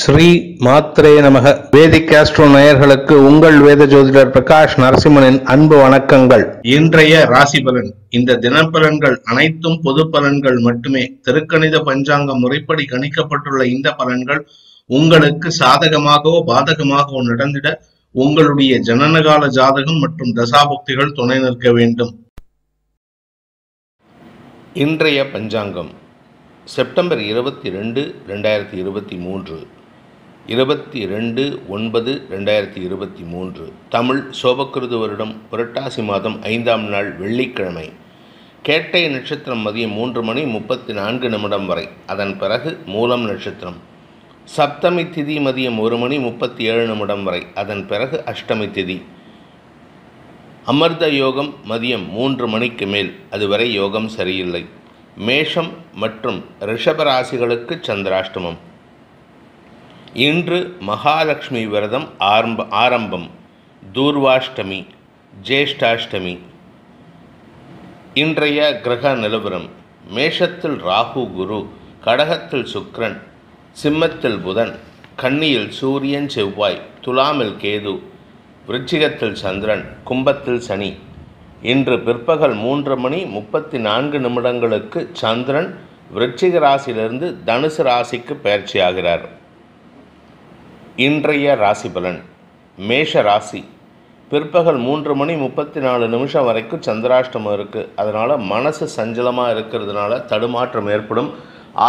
ஸ்ரீ மாத்ரே நமக வேதிக் காஸ்ட்ரோ நேயர்களுக்கு உங்கள் வேத ஜோதிடர் பிரகாஷ் நரசிம்மனின் அன்பு வணக்கங்கள் இன்றைய ராசி பலன் இந்த தினப்பலன்கள் அனைத்தும் பொது பலன்கள் மட்டுமே திருக்கணித பஞ்சாங்க முறைப்படி கணிக்கப்பட்டுள்ள இந்த பலன்கள் உங்களுக்கு சாதகமாகவோ பாதகமாகவோ நடந்திட உங்களுடைய ஜனனகால ஜாதகம் மற்றும் தசாபக்திகள் துணை நிற்க வேண்டும் இன்றைய பஞ்சாங்கம் செப்டம்பர் இருபத்தி ரெண்டு ரெண்டாயிரத்தி இருபத்தி மூன்று இருபத்தி ரெண்டு ஒன்பது ரெண்டாயிரத்தி இருபத்தி மூன்று தமிழ் சோபக்கிருது வருடம் புரட்டாசி மாதம் ஐந்தாம் நாள் வெள்ளிக்கிழமை கேட்டை நட்சத்திரம் மதியம் மூன்று மணி முப்பத்தி நான்கு நிமிடம் வரை அதன் பிறகு மூலம் நட்சத்திரம் சப்தமி திதி மதியம் ஒரு மணி முப்பத்தி ஏழு நிமிடம் வரை அதன் பிறகு அஷ்டமி திதி அமர்த யோகம் மதியம் மூன்று மணிக்கு மேல் அதுவரை யோகம் சரியில்லை மேஷம் மற்றும் ரிஷபராசிகளுக்கு சந்திராஷ்டமம் இன்று மகாலட்சுமி விரதம் ஆரம்ப ஆரம்பம் தூர்வாஷ்டமி ஜேஷ்டாஷ்டமி இன்றைய கிரக நிலவரம் மேஷத்தில் ராகு குரு கடகத்தில் சுக்ரன் சிம்மத்தில் புதன் கன்னியில் சூரியன் செவ்வாய் துலாமில் கேது விருச்சிகத்தில் சந்திரன் கும்பத்தில் சனி இன்று பிற்பகல் மூன்று மணி முப்பத்தி நான்கு நிமிடங்களுக்கு சந்திரன் விருச்சிக ராசியிலிருந்து தனுசு ராசிக்கு பயிற்சியாகிறார் இன்றைய ராசி பலன் மேஷ ராசி பிற்பகல் மூன்று மணி முப்பத்தி நாலு நிமிஷம் வரைக்கும் சந்திராஷ்டமம் இருக்குது அதனால் மனசு சஞ்சலமாக இருக்கிறதுனால தடுமாற்றம் ஏற்படும்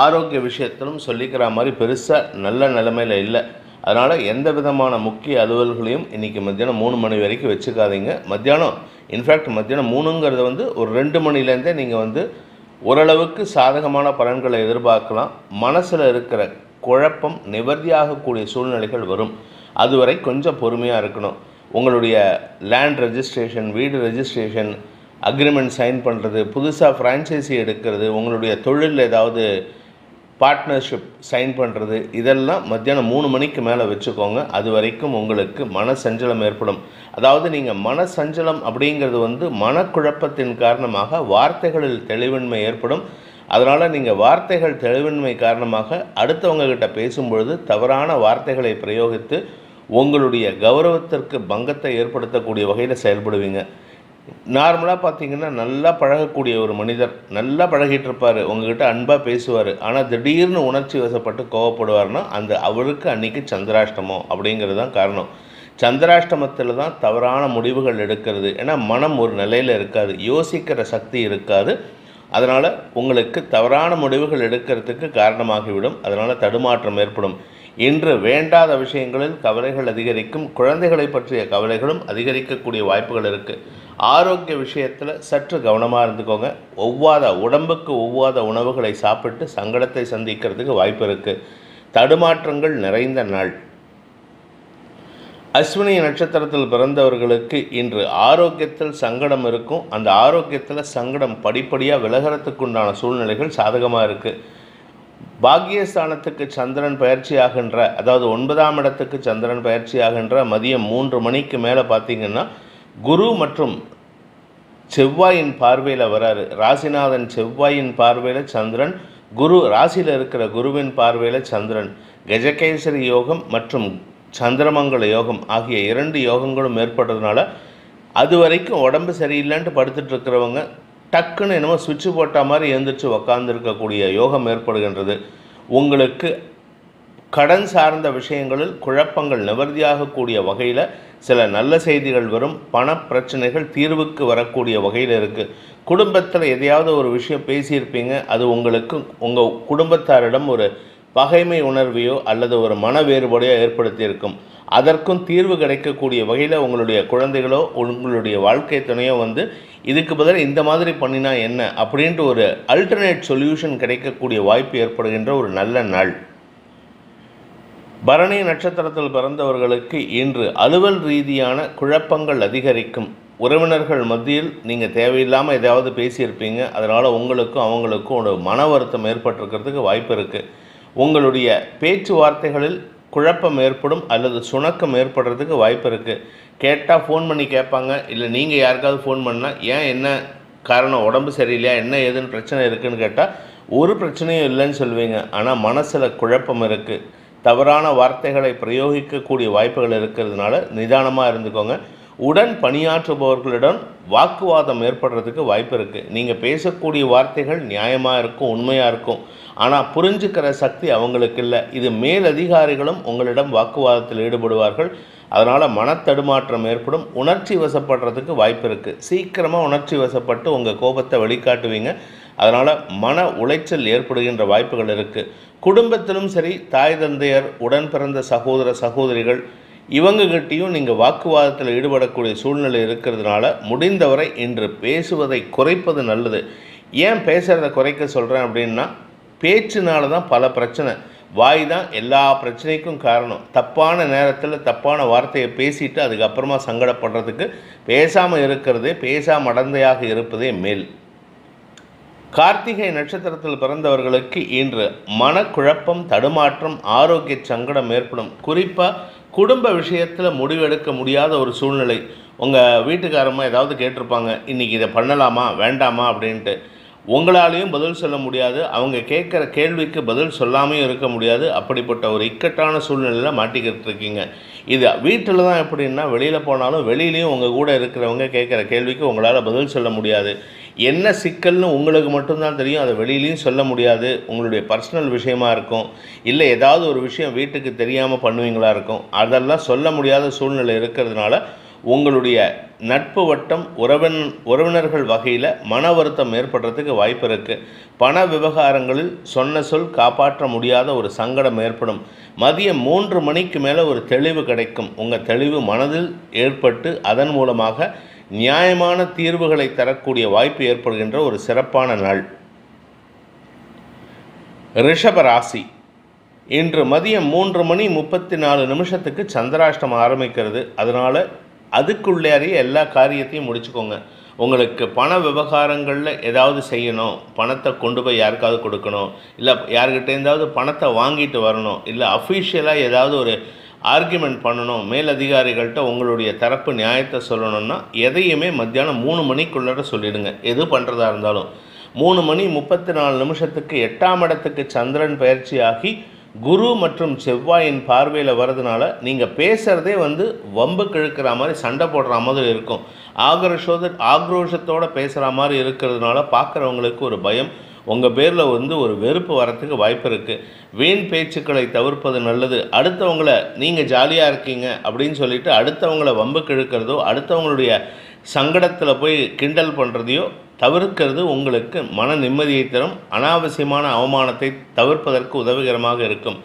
ஆரோக்கிய விஷயத்திலும் சொல்லிக்கிற மாதிரி பெருசாக நல்ல நிலைமையில் இல்லை அதனால் எந்த விதமான முக்கிய அலுவல்களையும் இன்றைக்கி மத்தியானம் மூணு மணி வரைக்கும் வச்சுக்காதீங்க மத்தியானம் இன்ஃபேக்ட் மத்தியானம் மூணுங்கிறத வந்து ஒரு ரெண்டு மணிலேருந்தே நீங்கள் வந்து ஓரளவுக்கு சாதகமான பலன்களை எதிர்பார்க்கலாம் மனசில் இருக்கிற குழப்பம் நிவர்த்தியாகக்கூடிய சூழ்நிலைகள் வரும் அதுவரை கொஞ்சம் பொறுமையாக இருக்கணும் உங்களுடைய லேண்ட் ரெஜிஸ்ட்ரேஷன் வீடு ரெஜிஸ்ட்ரேஷன் அக்ரிமெண்ட் சைன் பண்ணுறது புதுசாக ஃப்ரான்ச்சைசி எடுக்கிறது உங்களுடைய தொழிலில் ஏதாவது பார்ட்னர்ஷிப் சைன் பண்ணுறது இதெல்லாம் மத்தியானம் மூணு மணிக்கு மேலே வச்சுக்கோங்க அது வரைக்கும் உங்களுக்கு மன சஞ்சலம் ஏற்படும் அதாவது நீங்கள் மன சஞ்சலம் அப்படிங்கிறது வந்து மனக்குழப்பத்தின் காரணமாக வார்த்தைகளில் தெளிவின்மை ஏற்படும் அதனால் நீங்கள் வார்த்தைகள் தெளிவின்மை காரணமாக அடுத்தவங்கக்கிட்ட பேசும்பொழுது தவறான வார்த்தைகளை பிரயோகித்து உங்களுடைய கௌரவத்திற்கு பங்கத்தை ஏற்படுத்தக்கூடிய வகையில் செயல்படுவீங்க நார்மலாக பார்த்தீங்கன்னா நல்லா பழகக்கூடிய ஒரு மனிதர் நல்லா பழகிட்டு இருப்பார் உங்ககிட்ட அன்பாக பேசுவார் ஆனால் திடீர்னு உணர்ச்சி வசப்பட்டு கோவப்படுவார்னா அந்த அவருக்கு அன்றைக்கி சந்திராஷ்டமம் அப்படிங்கிறது தான் காரணம் சந்திராஷ்டமத்தில் தான் தவறான முடிவுகள் எடுக்கிறது ஏன்னா மனம் ஒரு நிலையில் இருக்காது யோசிக்கிற சக்தி இருக்காது அதனால் உங்களுக்கு தவறான முடிவுகள் எடுக்கிறதுக்கு காரணமாகிவிடும் அதனால் தடுமாற்றம் ஏற்படும் இன்று வேண்டாத விஷயங்களில் கவலைகள் அதிகரிக்கும் குழந்தைகளை பற்றிய கவலைகளும் அதிகரிக்கக்கூடிய வாய்ப்புகள் இருக்குது ஆரோக்கிய விஷயத்தில் சற்று கவனமாக இருந்துக்கோங்க ஒவ்வாத உடம்புக்கு ஒவ்வாத உணவுகளை சாப்பிட்டு சங்கடத்தை சந்திக்கிறதுக்கு வாய்ப்பு இருக்குது தடுமாற்றங்கள் நிறைந்த நாள் அஸ்வினி நட்சத்திரத்தில் பிறந்தவர்களுக்கு இன்று ஆரோக்கியத்தில் சங்கடம் இருக்கும் அந்த ஆரோக்கியத்தில் சங்கடம் படிப்படியாக விலகிறதுக்குண்டான சூழ்நிலைகள் சாதகமாக இருக்குது பாக்யஸ்தானத்துக்கு சந்திரன் பயிற்சியாகின்ற அதாவது ஒன்பதாம் இடத்துக்கு சந்திரன் பயிற்சியாகின்ற மதியம் மூன்று மணிக்கு மேலே பார்த்திங்கன்னா குரு மற்றும் செவ்வாயின் பார்வையில் வராரு ராசிநாதன் செவ்வாயின் பார்வையில் சந்திரன் குரு ராசியில் இருக்கிற குருவின் பார்வையில் சந்திரன் கஜகேசரி யோகம் மற்றும் சந்திரமங்கல யோகம் ஆகிய இரண்டு யோகங்களும் ஏற்பட்டதுனால அது வரைக்கும் உடம்பு சரியில்லைன்ட்டு படுத்துட்டு இருக்கிறவங்க டக்குன்னு என்னமோ சுவிட்சு போட்டால் மாதிரி எழுந்திரிச்சு உக்காந்துருக்கக்கூடிய யோகம் ஏற்படுகின்றது உங்களுக்கு கடன் சார்ந்த விஷயங்களில் குழப்பங்கள் நிவர்த்தியாகக்கூடிய வகையில் சில நல்ல செய்திகள் வரும் பண பிரச்சனைகள் தீர்வுக்கு வரக்கூடிய வகையில் இருக்குது குடும்பத்தில் எதையாவது ஒரு விஷயம் பேசியிருப்பீங்க அது உங்களுக்கு உங்கள் குடும்பத்தாரிடம் ஒரு பகைமை உணர்வையோ அல்லது ஒரு மன வேறுபாடையோ ஏற்படுத்தியிருக்கும் அதற்கும் தீர்வு கிடைக்கக்கூடிய வகையில் உங்களுடைய குழந்தைகளோ உங்களுடைய வாழ்க்கை துணையோ வந்து இதுக்கு பதில் இந்த மாதிரி பண்ணினா என்ன அப்படின்ட்டு ஒரு அல்டர்னேட் சொல்யூஷன் கிடைக்கக்கூடிய வாய்ப்பு ஏற்படுகின்ற ஒரு நல்ல நாள் பரணி நட்சத்திரத்தில் பிறந்தவர்களுக்கு இன்று அலுவல் ரீதியான குழப்பங்கள் அதிகரிக்கும் உறவினர்கள் மத்தியில் நீங்கள் தேவையில்லாமல் ஏதாவது பேசியிருப்பீங்க அதனால் உங்களுக்கும் அவங்களுக்கும் ஒரு மன வருத்தம் ஏற்பட்டிருக்கிறதுக்கு வாய்ப்பு இருக்குது உங்களுடைய பேச்சுவார்த்தைகளில் குழப்பம் ஏற்படும் அல்லது சுணக்கம் ஏற்படுறதுக்கு வாய்ப்பு இருக்குது கேட்டால் ஃபோன் பண்ணி கேட்பாங்க இல்லை நீங்கள் யாருக்காவது ஃபோன் பண்ணால் ஏன் என்ன காரணம் உடம்பு சரியில்லையா என்ன ஏதுன்னு பிரச்சனை இருக்குதுன்னு கேட்டால் ஒரு பிரச்சனையும் இல்லைன்னு சொல்லுவீங்க ஆனால் மனசில் குழப்பம் இருக்குது தவறான வார்த்தைகளை பிரயோகிக்கக்கூடிய வாய்ப்புகள் இருக்கிறதுனால நிதானமாக இருந்துக்கோங்க உடன் பணியாற்றுபவர்களிடம் வாக்குவாதம் ஏற்படுறதுக்கு வாய்ப்பு இருக்குது நீங்கள் பேசக்கூடிய வார்த்தைகள் நியாயமாக இருக்கும் உண்மையாக இருக்கும் ஆனால் புரிஞ்சுக்கிற சக்தி அவங்களுக்கு இல்லை இது மேலதிகாரிகளும் உங்களிடம் வாக்குவாதத்தில் ஈடுபடுவார்கள் அதனால் மனத்தடுமாற்றம் ஏற்படும் உணர்ச்சி வசப்படுறதுக்கு வாய்ப்பு இருக்குது சீக்கிரமாக உணர்ச்சி வசப்பட்டு உங்கள் கோபத்தை வெளிக்காட்டுவீங்க அதனால் மன உளைச்சல் ஏற்படுகின்ற வாய்ப்புகள் இருக்குது குடும்பத்திலும் சரி தாய் தந்தையர் உடன் பிறந்த சகோதர சகோதரிகள் இவங்ககிட்டையும் நீங்கள் வாக்குவாதத்தில் ஈடுபடக்கூடிய சூழ்நிலை இருக்கிறதுனால முடிந்தவரை இன்று பேசுவதை குறைப்பது நல்லது ஏன் பேசுகிறத குறைக்க சொல்கிறேன் அப்படின்னா பேச்சுனால தான் பல பிரச்சனை வாய் தான் எல்லா பிரச்சனைக்கும் காரணம் தப்பான நேரத்தில் தப்பான வார்த்தையை பேசிட்டு அதுக்கப்புறமா சங்கடப்படுறதுக்கு பேசாமல் இருக்கிறது பேசாம அடந்தையாக இருப்பதே மேல் கார்த்திகை நட்சத்திரத்தில் பிறந்தவர்களுக்கு இன்று மனக்குழப்பம் தடுமாற்றம் ஆரோக்கிய சங்கடம் ஏற்படும் குறிப்பாக குடும்ப விஷயத்தில் முடிவெடுக்க முடியாத ஒரு சூழ்நிலை உங்கள் வீட்டுக்காரமாக ஏதாவது கேட்டிருப்பாங்க இன்றைக்கி இதை பண்ணலாமா வேண்டாமா அப்படின்ட்டு உங்களாலேயும் பதில் சொல்ல முடியாது அவங்க கேட்குற கேள்விக்கு பதில் சொல்லாமையும் இருக்க முடியாது அப்படிப்பட்ட ஒரு இக்கட்டான சூழ்நிலையில் மாட்டிக்கிட்டு இருக்கீங்க இது வீட்டில் தான் எப்படின்னா வெளியில் போனாலும் வெளியிலையும் உங்கள் கூட இருக்கிறவங்க கேட்குற கேள்விக்கு உங்களால் பதில் சொல்ல முடியாது என்ன சிக்கல்னு உங்களுக்கு மட்டும்தான் தெரியும் அதை வெளியிலையும் சொல்ல முடியாது உங்களுடைய பர்சனல் விஷயமாக இருக்கும் இல்லை ஏதாவது ஒரு விஷயம் வீட்டுக்கு தெரியாமல் பண்ணுவீங்களா இருக்கும் அதெல்லாம் சொல்ல முடியாத சூழ்நிலை இருக்கிறதுனால உங்களுடைய நட்பு வட்டம் உறவின் உறவினர்கள் வகையில் மன வருத்தம் ஏற்படுறதுக்கு வாய்ப்பு இருக்குது பண விவகாரங்களில் சொன்ன சொல் காப்பாற்ற முடியாத ஒரு சங்கடம் ஏற்படும் மதியம் மூன்று மணிக்கு மேலே ஒரு தெளிவு கிடைக்கும் உங்கள் தெளிவு மனதில் ஏற்பட்டு அதன் மூலமாக நியாயமான தீர்வுகளை தரக்கூடிய வாய்ப்பு ஏற்படுகின்ற ஒரு சிறப்பான நாள் ரிஷப ராசி இன்று மதியம் மூன்று மணி முப்பத்தி நாலு நிமிஷத்துக்கு சந்திராஷ்டம் ஆரம்பிக்கிறது அதனால் அதுக்குள்ளேறையே எல்லா காரியத்தையும் முடிச்சுக்கோங்க உங்களுக்கு பண விவகாரங்களில் ஏதாவது செய்யணும் பணத்தை கொண்டு போய் யாருக்காவது கொடுக்கணும் இல்லை இருந்தாவது பணத்தை வாங்கிட்டு வரணும் இல்லை அஃபீஷியலாக ஏதாவது ஒரு ஆர்கியூமெண்ட் பண்ணணும் மேலதிகாரிகள்கிட்ட உங்களுடைய தரப்பு நியாயத்தை சொல்லணும்னா எதையுமே மத்தியானம் மூணு மணிக்குள்ளார சொல்லிடுங்க எது பண்ணுறதா இருந்தாலும் மூணு மணி முப்பத்தி நாலு நிமிஷத்துக்கு எட்டாம் இடத்துக்கு சந்திரன் பயிற்சியாகி குரு மற்றும் செவ்வாயின் பார்வையில் வர்றதுனால நீங்கள் பேசுகிறதே வந்து வம்பு கிழக்கிற மாதிரி சண்டை போடுற மாதிரி இருக்கும் ஆக்ரோஷோத ஆக்ரோஷத்தோடு பேசுகிற மாதிரி இருக்கிறதுனால பார்க்குறவங்களுக்கு ஒரு பயம் உங்கள் பேரில் வந்து ஒரு வெறுப்பு வரத்துக்கு வாய்ப்பு இருக்குது வீண் பேச்சுக்களை தவிர்ப்பது நல்லது அடுத்தவங்கள நீங்கள் ஜாலியாக இருக்கீங்க அப்படின்னு சொல்லிட்டு அடுத்தவங்கள வம்புக்கு கிழக்கிறதோ அடுத்தவங்களுடைய சங்கடத்தில் போய் கிண்டல் பண்ணுறதையோ தவிர்க்கிறது உங்களுக்கு மன நிம்மதியை தரும் அனாவசியமான அவமானத்தை தவிர்ப்பதற்கு உதவிகரமாக இருக்கும்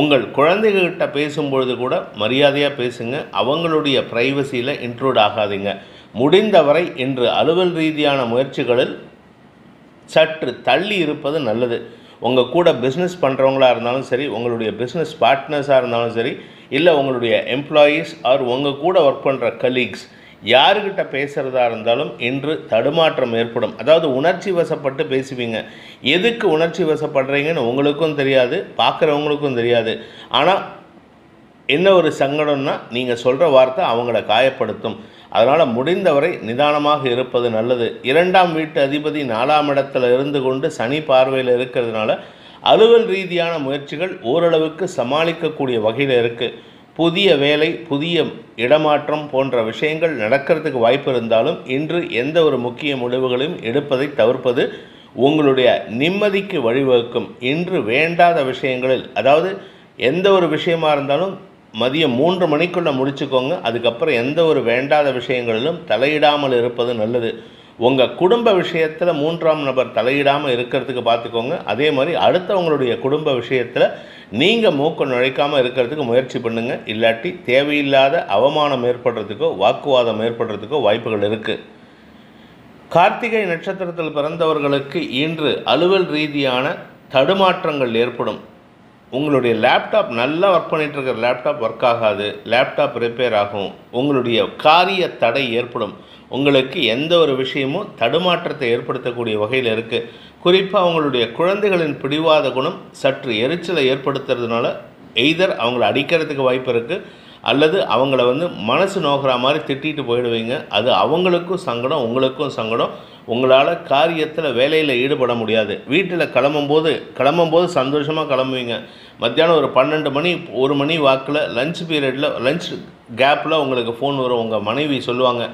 உங்கள் குழந்தைகிட்ட பேசும்பொழுது கூட மரியாதையாக பேசுங்க அவங்களுடைய ப்ரைவசியில் இன்க்ளூட் ஆகாதீங்க முடிந்தவரை இன்று அலுவல் ரீதியான முயற்சிகளில் சற்று தள்ளி இருப்பது நல்லது உங்கள் கூட பிஸ்னஸ் பண்ணுறவங்களாக இருந்தாலும் சரி உங்களுடைய பிஸ்னஸ் பார்ட்னர்ஸாக இருந்தாலும் சரி இல்லை உங்களுடைய எம்ப்ளாயீஸ் ஆர் உங்கள் கூட ஒர்க் பண்ணுற கலீக்ஸ் யாருக்கிட்ட பேசுகிறதா இருந்தாலும் இன்று தடுமாற்றம் ஏற்படும் அதாவது உணர்ச்சி வசப்பட்டு பேசுவீங்க எதுக்கு உணர்ச்சி வசப்படுறீங்கன்னு உங்களுக்கும் தெரியாது பார்க்குறவங்களுக்கும் தெரியாது ஆனால் என்ன ஒரு சங்கடம்னா நீங்கள் சொல்கிற வார்த்தை அவங்கள காயப்படுத்தும் அதனால் முடிந்தவரை நிதானமாக இருப்பது நல்லது இரண்டாம் வீட்டு அதிபதி நாலாம் இடத்துல இருந்து கொண்டு சனி பார்வையில் இருக்கிறதுனால அலுவல் ரீதியான முயற்சிகள் ஓரளவுக்கு சமாளிக்கக்கூடிய வகையில் இருக்குது புதிய வேலை புதிய இடமாற்றம் போன்ற விஷயங்கள் நடக்கிறதுக்கு வாய்ப்பு இருந்தாலும் இன்று எந்த ஒரு முக்கிய முடிவுகளையும் எடுப்பதை தவிர்ப்பது உங்களுடைய நிம்மதிக்கு வழிவகுக்கும் இன்று வேண்டாத விஷயங்களில் அதாவது எந்த ஒரு விஷயமாக இருந்தாலும் மதியம் மூன்று மணிக்குள்ளே முடிச்சுக்கோங்க அதுக்கப்புறம் எந்த ஒரு வேண்டாத விஷயங்களிலும் தலையிடாமல் இருப்பது நல்லது உங்கள் குடும்ப விஷயத்தில் மூன்றாம் நபர் தலையிடாமல் இருக்கிறதுக்கு பார்த்துக்கோங்க அதே மாதிரி அடுத்தவங்களுடைய குடும்ப விஷயத்தில் நீங்கள் மூக்க நுழைக்காமல் இருக்கிறதுக்கு முயற்சி பண்ணுங்கள் இல்லாட்டி தேவையில்லாத அவமானம் ஏற்படுறதுக்கோ வாக்குவாதம் ஏற்படுறதுக்கோ வாய்ப்புகள் இருக்குது கார்த்திகை நட்சத்திரத்தில் பிறந்தவர்களுக்கு இன்று அலுவல் ரீதியான தடுமாற்றங்கள் ஏற்படும் உங்களுடைய லேப்டாப் நல்லா ஒர்க் பண்ணிகிட்டு இருக்கிற லேப்டாப் ஒர்க் ஆகாது லேப்டாப் ரிப்பேர் ஆகும் உங்களுடைய காரிய தடை ஏற்படும் உங்களுக்கு எந்த ஒரு விஷயமும் தடுமாற்றத்தை ஏற்படுத்தக்கூடிய வகையில் இருக்குது குறிப்பாக அவங்களுடைய குழந்தைகளின் பிடிவாத குணம் சற்று எரிச்சலை ஏற்படுத்துறதுனால எய்தர் அவங்களை அடிக்கிறதுக்கு வாய்ப்பு இருக்குது அல்லது அவங்கள வந்து மனசு நோக்கிற மாதிரி திட்டிட்டு போயிடுவீங்க அது அவங்களுக்கும் சங்கடம் உங்களுக்கும் சங்கடம் உங்களால் காரியத்தில் வேலையில் ஈடுபட முடியாது வீட்டில் கிளம்பும்போது கிளம்பும்போது சந்தோஷமாக கிளம்புவீங்க மத்தியானம் ஒரு பன்னெண்டு மணி ஒரு மணி வாக்கில் லஞ்ச் பீரியடில் லஞ்ச் கேப்பில் உங்களுக்கு ஃபோன் வரும் உங்கள் மனைவி சொல்லுவாங்க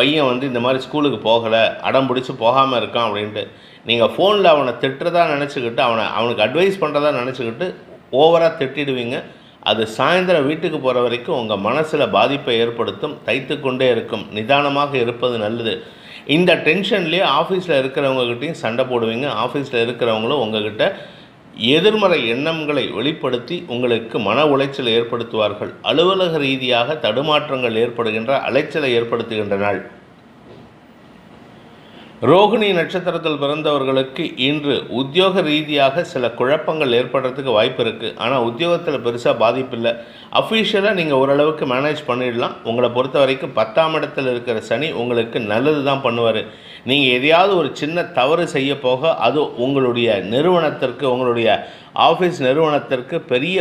பையன் வந்து இந்த மாதிரி ஸ்கூலுக்கு போகலை அடம் பிடிச்சி போகாமல் இருக்கான் அப்படின்ட்டு நீங்கள் ஃபோனில் அவனை திட்டுறதா நினச்சிக்கிட்டு அவனை அவனுக்கு அட்வைஸ் பண்ணுறதா நினச்சிக்கிட்டு ஓவராக திட்டிடுவீங்க அது சாயந்தரம் வீட்டுக்கு போகிற வரைக்கும் உங்கள் மனசில் பாதிப்பை ஏற்படுத்தும் தைத்து கொண்டே இருக்கும் நிதானமாக இருப்பது நல்லது இந்த டென்ஷன்லேயே ஆஃபீஸில் இருக்கிறவங்ககிட்டையும் சண்டை போடுவீங்க ஆஃபீஸில் இருக்கிறவங்களும் உங்ககிட்ட எதிர்மறை எண்ணங்களை வெளிப்படுத்தி உங்களுக்கு மன உளைச்சல் ஏற்படுத்துவார்கள் அலுவலக ரீதியாக தடுமாற்றங்கள் ஏற்படுகின்ற அலைச்சலை ஏற்படுத்துகின்ற நாள் ரோகிணி நட்சத்திரத்தில் பிறந்தவர்களுக்கு இன்று உத்தியோக ரீதியாக சில குழப்பங்கள் ஏற்படுறதுக்கு வாய்ப்பு இருக்குது ஆனால் உத்தியோகத்தில் பெருசாக பாதிப்பு இல்லை அஃபீஷியலாக நீங்கள் ஓரளவுக்கு மேனேஜ் பண்ணிடலாம் உங்களை பொறுத்த வரைக்கும் பத்தாம் இடத்தில் இருக்கிற சனி உங்களுக்கு நல்லது தான் பண்ணுவார் நீங்கள் எதையாவது ஒரு சின்ன தவறு செய்ய போக அது உங்களுடைய நிறுவனத்திற்கு உங்களுடைய ஆஃபீஸ் நிறுவனத்திற்கு பெரிய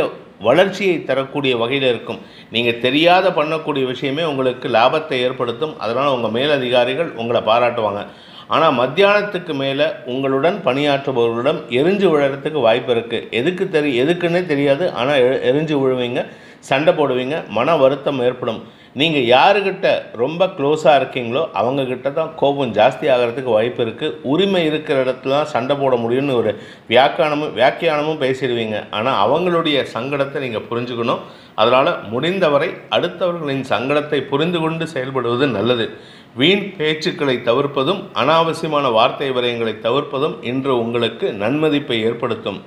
வளர்ச்சியை தரக்கூடிய வகையில் இருக்கும் நீங்கள் தெரியாத பண்ணக்கூடிய விஷயமே உங்களுக்கு லாபத்தை ஏற்படுத்தும் அதனால் உங்கள் மேலதிகாரிகள் உங்களை பாராட்டுவாங்க ஆனால் மத்தியானத்துக்கு மேலே உங்களுடன் பணியாற்றுபவர்களிடம் எரிஞ்சு விழறதுக்கு வாய்ப்பு இருக்குது எதுக்கு தெரி எதுக்குன்னே தெரியாது ஆனால் எரிஞ்சு விழுவீங்க சண்டை போடுவீங்க மன வருத்தம் ஏற்படும் நீங்கள் யாருக்கிட்ட ரொம்ப க்ளோஸாக இருக்கீங்களோ அவங்கக்கிட்ட தான் கோபம் ஜாஸ்தி ஆகிறதுக்கு வாய்ப்பு இருக்குது உரிமை இருக்கிற இடத்துல தான் சண்டை போட முடியும்னு ஒரு வியாக்கியானமும் வியாக்கியானமும் பேசிடுவீங்க ஆனால் அவங்களுடைய சங்கடத்தை நீங்கள் புரிஞ்சுக்கணும் அதனால் முடிந்தவரை அடுத்தவர்களின் சங்கடத்தை புரிந்து கொண்டு செயல்படுவது நல்லது வீண் பேச்சுக்களை தவிர்ப்பதும் அனாவசியமான வார்த்தை விரயங்களை தவிர்ப்பதும் இன்று உங்களுக்கு நன்மதிப்பை ஏற்படுத்தும்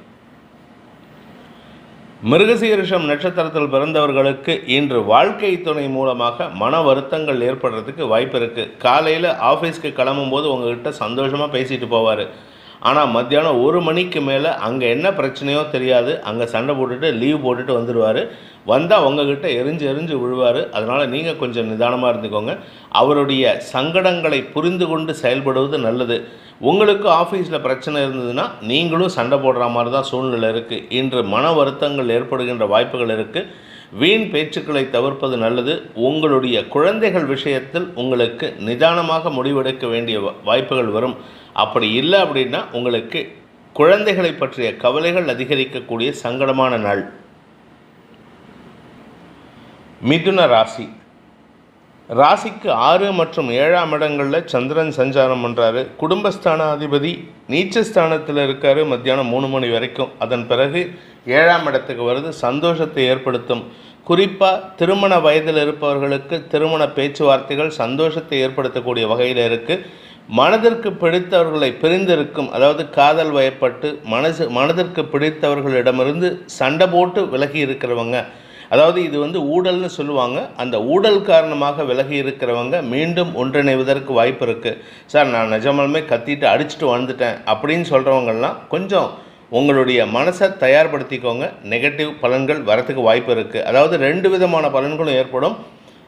மிருகசீரிஷம் நட்சத்திரத்தில் பிறந்தவர்களுக்கு இன்று வாழ்க்கை துணை மூலமாக மன வருத்தங்கள் ஏற்படுறதுக்கு வாய்ப்பு இருக்குது காலையில் ஆஃபீஸ்க்கு கிளம்பும்போது உங்ககிட்ட சந்தோஷமாக பேசிட்டு போவார் ஆனால் மத்தியானம் ஒரு மணிக்கு மேலே அங்கே என்ன பிரச்சனையோ தெரியாது அங்கே சண்டை போட்டுட்டு லீவ் போட்டுட்டு வந்துடுவார் வந்தால் உங்ககிட்ட எரிஞ்சு எரிஞ்சு விழுவார் அதனால் நீங்கள் கொஞ்சம் நிதானமாக இருந்துக்கோங்க அவருடைய சங்கடங்களை புரிந்து கொண்டு செயல்படுவது நல்லது உங்களுக்கு ஆஃபீஸில் பிரச்சனை இருந்ததுன்னா நீங்களும் சண்டை போடுற மாதிரி தான் சூழ்நிலை இருக்குது இன்று மன வருத்தங்கள் ஏற்படுகின்ற வாய்ப்புகள் இருக்குது வீண் பேச்சுக்களை தவிர்ப்பது நல்லது உங்களுடைய குழந்தைகள் விஷயத்தில் உங்களுக்கு நிதானமாக முடிவெடுக்க வேண்டிய வாய்ப்புகள் வரும் அப்படி இல்லை அப்படின்னா உங்களுக்கு குழந்தைகளை பற்றிய கவலைகள் அதிகரிக்கக்கூடிய சங்கடமான நாள் மிதுன ராசி ராசிக்கு ஆறு மற்றும் ஏழாம் இடங்களில் சந்திரன் சஞ்சாரம் பண்ணுறாரு குடும்பஸ்தானாதிபதி நீச்சஸ்தானத்தில் இருக்கார் மத்தியானம் மூணு மணி வரைக்கும் அதன் பிறகு ஏழாம் இடத்துக்கு வருது சந்தோஷத்தை ஏற்படுத்தும் குறிப்பாக திருமண வயதில் இருப்பவர்களுக்கு திருமண பேச்சுவார்த்தைகள் சந்தோஷத்தை ஏற்படுத்தக்கூடிய வகையில் இருக்குது மனதிற்கு பிடித்தவர்களை பிரிந்திருக்கும் அதாவது காதல் வயப்பட்டு மனசு மனதிற்கு பிடித்தவர்களிடமிருந்து சண்டை போட்டு விலகி இருக்கிறவங்க அதாவது இது வந்து ஊழல்னு சொல்லுவாங்க அந்த ஊழல் காரணமாக விலகி இருக்கிறவங்க மீண்டும் ஒன்றிணைவதற்கு வாய்ப்பு இருக்குது சார் நான் நிஜமாலுமே கத்திட்டு அடிச்சுட்டு வந்துட்டேன் அப்படின்னு சொல்கிறவங்கெல்லாம் கொஞ்சம் உங்களுடைய மனசை தயார்படுத்திக்கோங்க நெகட்டிவ் பலன்கள் வரத்துக்கு வாய்ப்பு இருக்குது அதாவது ரெண்டு விதமான பலன்களும் ஏற்படும்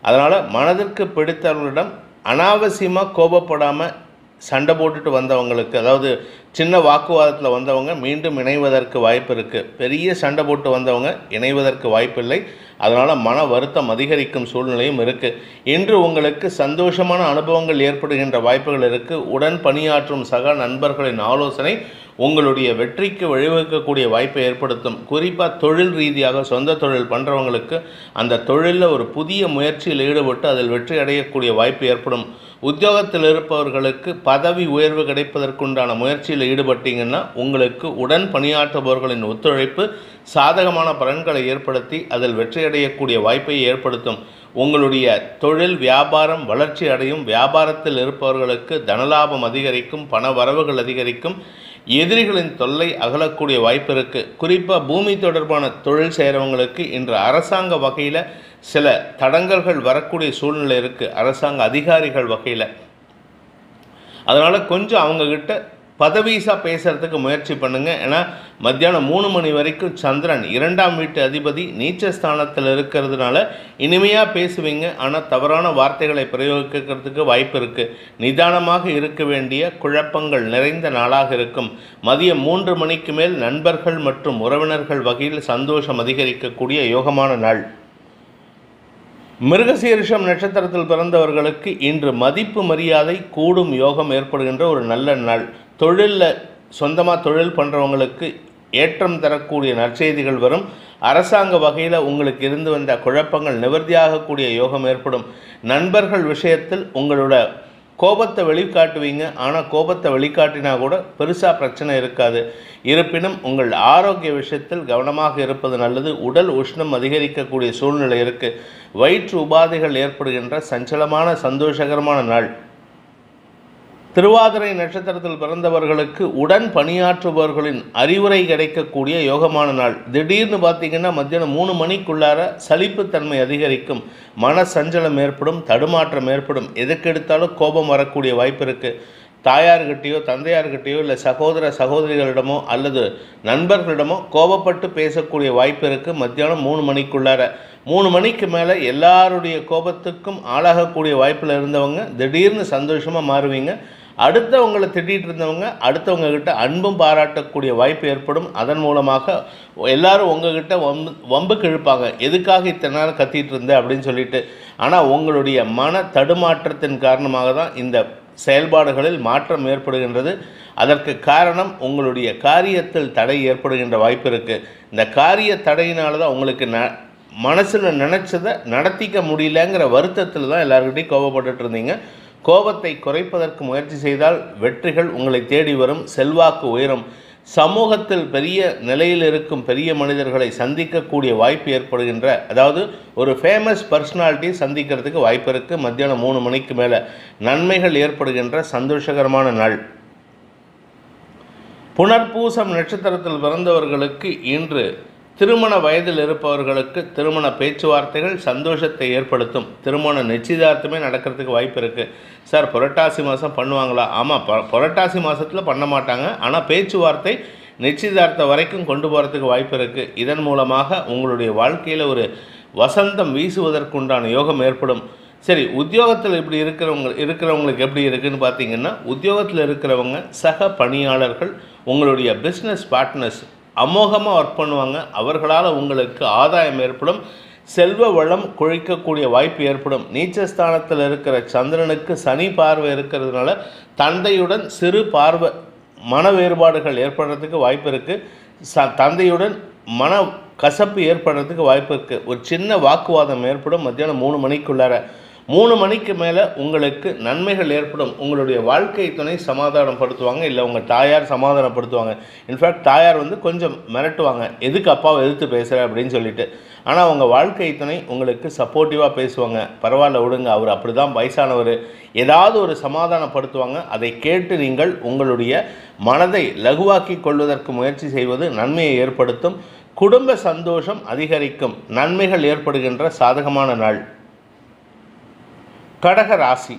அதனால் மனதிற்கு பிடித்தவர்களிடம் அனாவசியமாக கோபப்படாமல் சண்டை போட்டுட்டு வந்தவங்களுக்கு அதாவது சின்ன வாக்குவாதத்தில் வந்தவங்க மீண்டும் இணைவதற்கு வாய்ப்பு இருக்குது பெரிய சண்டை போட்டு வந்தவங்க இணைவதற்கு வாய்ப்பில்லை அதனால் மன வருத்தம் அதிகரிக்கும் சூழ்நிலையும் இருக்குது இன்று உங்களுக்கு சந்தோஷமான அனுபவங்கள் ஏற்படுகின்ற வாய்ப்புகள் இருக்குது உடன் பணியாற்றும் சக நண்பர்களின் ஆலோசனை உங்களுடைய வெற்றிக்கு வழிவகுக்கக்கூடிய வாய்ப்பை ஏற்படுத்தும் குறிப்பாக தொழில் ரீதியாக சொந்த தொழில் பண்ணுறவங்களுக்கு அந்த தொழிலில் ஒரு புதிய முயற்சியில் ஈடுபட்டு அதில் வெற்றி அடையக்கூடிய வாய்ப்பு ஏற்படும் உத்தியோகத்தில் இருப்பவர்களுக்கு பதவி உயர்வு கிடைப்பதற்குண்டான முயற்சியில் ஈடுபட்டீங்கன்னா உங்களுக்கு உடன் பணியாற்றுபவர்களின் ஒத்துழைப்பு சாதகமான பலன்களை ஏற்படுத்தி அதில் வெற்றியடையக்கூடிய வாய்ப்பை ஏற்படுத்தும் உங்களுடைய தொழில் வியாபாரம் வளர்ச்சி அடையும் வியாபாரத்தில் இருப்பவர்களுக்கு தனலாபம் அதிகரிக்கும் பண வரவுகள் அதிகரிக்கும் எதிரிகளின் தொல்லை அகலக்கூடிய வாய்ப்பு இருக்குது குறிப்பாக பூமி தொடர்பான தொழில் செய்கிறவங்களுக்கு இன்று அரசாங்க வகையில் சில தடங்கல்கள் வரக்கூடிய சூழ்நிலை இருக்குது அரசாங்க அதிகாரிகள் வகையில் அதனால் கொஞ்சம் அவங்கக்கிட்ட பதவீசாக பேசுகிறதுக்கு முயற்சி பண்ணுங்கள் ஏன்னா மத்தியானம் மூணு மணி வரைக்கும் சந்திரன் இரண்டாம் வீட்டு அதிபதி நீச்சஸ்தானத்தில் இருக்கிறதுனால இனிமையாக பேசுவீங்க ஆனால் தவறான வார்த்தைகளை பிரயோகிக்கிறதுக்கு வாய்ப்பு இருக்குது நிதானமாக இருக்க வேண்டிய குழப்பங்கள் நிறைந்த நாளாக இருக்கும் மதியம் மூன்று மணிக்கு மேல் நண்பர்கள் மற்றும் உறவினர்கள் வகையில் சந்தோஷம் அதிகரிக்கக்கூடிய யோகமான நாள் மிருகசீரிஷம் நட்சத்திரத்தில் பிறந்தவர்களுக்கு இன்று மதிப்பு மரியாதை கூடும் யோகம் ஏற்படுகின்ற ஒரு நல்ல நாள் தொழிலில் சொந்தமாக தொழில் பண்ணுறவங்களுக்கு ஏற்றம் தரக்கூடிய நற்செய்திகள் வரும் அரசாங்க வகையில் உங்களுக்கு இருந்து வந்த குழப்பங்கள் நிவர்த்தியாகக்கூடிய யோகம் ஏற்படும் நண்பர்கள் விஷயத்தில் உங்களோட கோபத்தை வெளிக்காட்டுவீங்க ஆனால் கோபத்தை வெளிக்காட்டினா கூட பெருசாக பிரச்சனை இருக்காது இருப்பினும் உங்கள் ஆரோக்கிய விஷயத்தில் கவனமாக இருப்பது நல்லது உடல் உஷ்ணம் அதிகரிக்கக்கூடிய சூழ்நிலை இருக்குது வயிற்று உபாதைகள் ஏற்படுகின்ற சஞ்சலமான சந்தோஷகரமான நாள் திருவாதிரை நட்சத்திரத்தில் பிறந்தவர்களுக்கு உடன் பணியாற்றுபவர்களின் அறிவுரை கிடைக்கக்கூடிய யோகமான நாள் திடீர்னு பார்த்தீங்கன்னா மத்தியானம் மூணு மணிக்குள்ளார சலிப்புத்தன்மை அதிகரிக்கும் மன சஞ்சலம் ஏற்படும் தடுமாற்றம் ஏற்படும் எதுக்கெடுத்தாலும் கோபம் வரக்கூடிய வாய்ப்பு இருக்குது தாயார்கிட்டையோ தந்தையார்கிட்டையோ இல்லை சகோதர சகோதரிகளிடமோ அல்லது நண்பர்களிடமோ கோபப்பட்டு பேசக்கூடிய வாய்ப்பு இருக்குது மத்தியானம் மூணு மணிக்குள்ளார மூணு மணிக்கு மேலே எல்லாருடைய கோபத்துக்கும் ஆளாகக்கூடிய வாய்ப்பில் இருந்தவங்க திடீர்னு சந்தோஷமாக மாறுவீங்க அடுத்தவங்களை திட்டிகிட்டு இருந்தவங்க கிட்ட அன்பும் பாராட்டக்கூடிய வாய்ப்பு ஏற்படும் அதன் மூலமாக எல்லாரும் உங்ககிட்ட வம்பு வம்புக்கு எதுக்காக இத்தனை நாள் கத்திட்டு இருந்த அப்படின்னு சொல்லிட்டு ஆனால் உங்களுடைய மன தடுமாற்றத்தின் காரணமாக தான் இந்த செயல்பாடுகளில் மாற்றம் ஏற்படுகின்றது அதற்கு காரணம் உங்களுடைய காரியத்தில் தடை ஏற்படுகின்ற வாய்ப்பு இருக்குது இந்த காரிய தடையினால தான் உங்களுக்கு ந மனசில் நினச்சதை நடத்திக்க முடியலங்கிற வருத்தத்தில் தான் எல்லாருக்கிட்டையும் கோபப்பட்டுட்டு இருந்தீங்க கோபத்தை குறைப்பதற்கு முயற்சி செய்தால் வெற்றிகள் உங்களை தேடி வரும் செல்வாக்கு உயரும் சமூகத்தில் பெரிய நிலையில் இருக்கும் பெரிய மனிதர்களை சந்திக்கக்கூடிய வாய்ப்பு ஏற்படுகின்ற அதாவது ஒரு ஃபேமஸ் பர்சனாலிட்டி சந்திக்கிறதுக்கு வாய்ப்பு இருக்குது மத்தியானம் மூணு மணிக்கு மேலே நன்மைகள் ஏற்படுகின்ற சந்தோஷகரமான நாள் புனர்பூசம் நட்சத்திரத்தில் பிறந்தவர்களுக்கு இன்று திருமண வயதில் இருப்பவர்களுக்கு திருமண பேச்சுவார்த்தைகள் சந்தோஷத்தை ஏற்படுத்தும் திருமண நிச்சயதார்த்தமே நடக்கிறதுக்கு வாய்ப்பு இருக்குது சார் புரட்டாசி மாதம் பண்ணுவாங்களா ஆமாம் புரட்டாசி மாதத்தில் பண்ண மாட்டாங்க ஆனால் பேச்சுவார்த்தை நிச்சயதார்த்தம் வரைக்கும் கொண்டு போகிறதுக்கு வாய்ப்பு இருக்குது இதன் மூலமாக உங்களுடைய வாழ்க்கையில் ஒரு வசந்தம் வீசுவதற்குண்டான யோகம் ஏற்படும் சரி உத்தியோகத்தில் இப்படி இருக்கிறவங்க இருக்கிறவங்களுக்கு எப்படி இருக்குதுன்னு பார்த்தீங்கன்னா உத்தியோகத்தில் இருக்கிறவங்க சக பணியாளர்கள் உங்களுடைய பிஸ்னஸ் பார்ட்னர்ஸ் அமோகமாக ஒர்க் பண்ணுவாங்க அவர்களால் உங்களுக்கு ஆதாயம் ஏற்படும் செல்வ வளம் குழிக்கக்கூடிய வாய்ப்பு ஏற்படும் நீச்சஸ்தானத்தில் இருக்கிற சந்திரனுக்கு சனி பார்வை இருக்கிறதுனால தந்தையுடன் சிறு பார்வை மன வேறுபாடுகள் ஏற்படுறதுக்கு வாய்ப்பு இருக்குது ச தந்தையுடன் மன கசப்பு ஏற்படுறதுக்கு வாய்ப்பு இருக்குது ஒரு சின்ன வாக்குவாதம் ஏற்படும் மத்தியானம் மூணு மணிக்குள்ளார மூணு மணிக்கு மேலே உங்களுக்கு நன்மைகள் ஏற்படும் உங்களுடைய வாழ்க்கை துணை சமாதானப்படுத்துவாங்க இல்லை உங்கள் தாயார் சமாதானப்படுத்துவாங்க இன்ஃபேக்ட் தாயார் வந்து கொஞ்சம் மிரட்டுவாங்க எதுக்கு அப்பாவை எதிர்த்து பேசுகிற அப்படின்னு சொல்லிட்டு ஆனால் அவங்க வாழ்க்கை துணை உங்களுக்கு சப்போர்ட்டிவாக பேசுவாங்க பரவாயில்ல விடுங்க அவர் அப்படி தான் வயசானவர் ஏதாவது ஒரு சமாதானப்படுத்துவாங்க அதை கேட்டு நீங்கள் உங்களுடைய மனதை லகுவாக்கி கொள்வதற்கு முயற்சி செய்வது நன்மையை ஏற்படுத்தும் குடும்ப சந்தோஷம் அதிகரிக்கும் நன்மைகள் ஏற்படுகின்ற சாதகமான நாள் கடக ராசி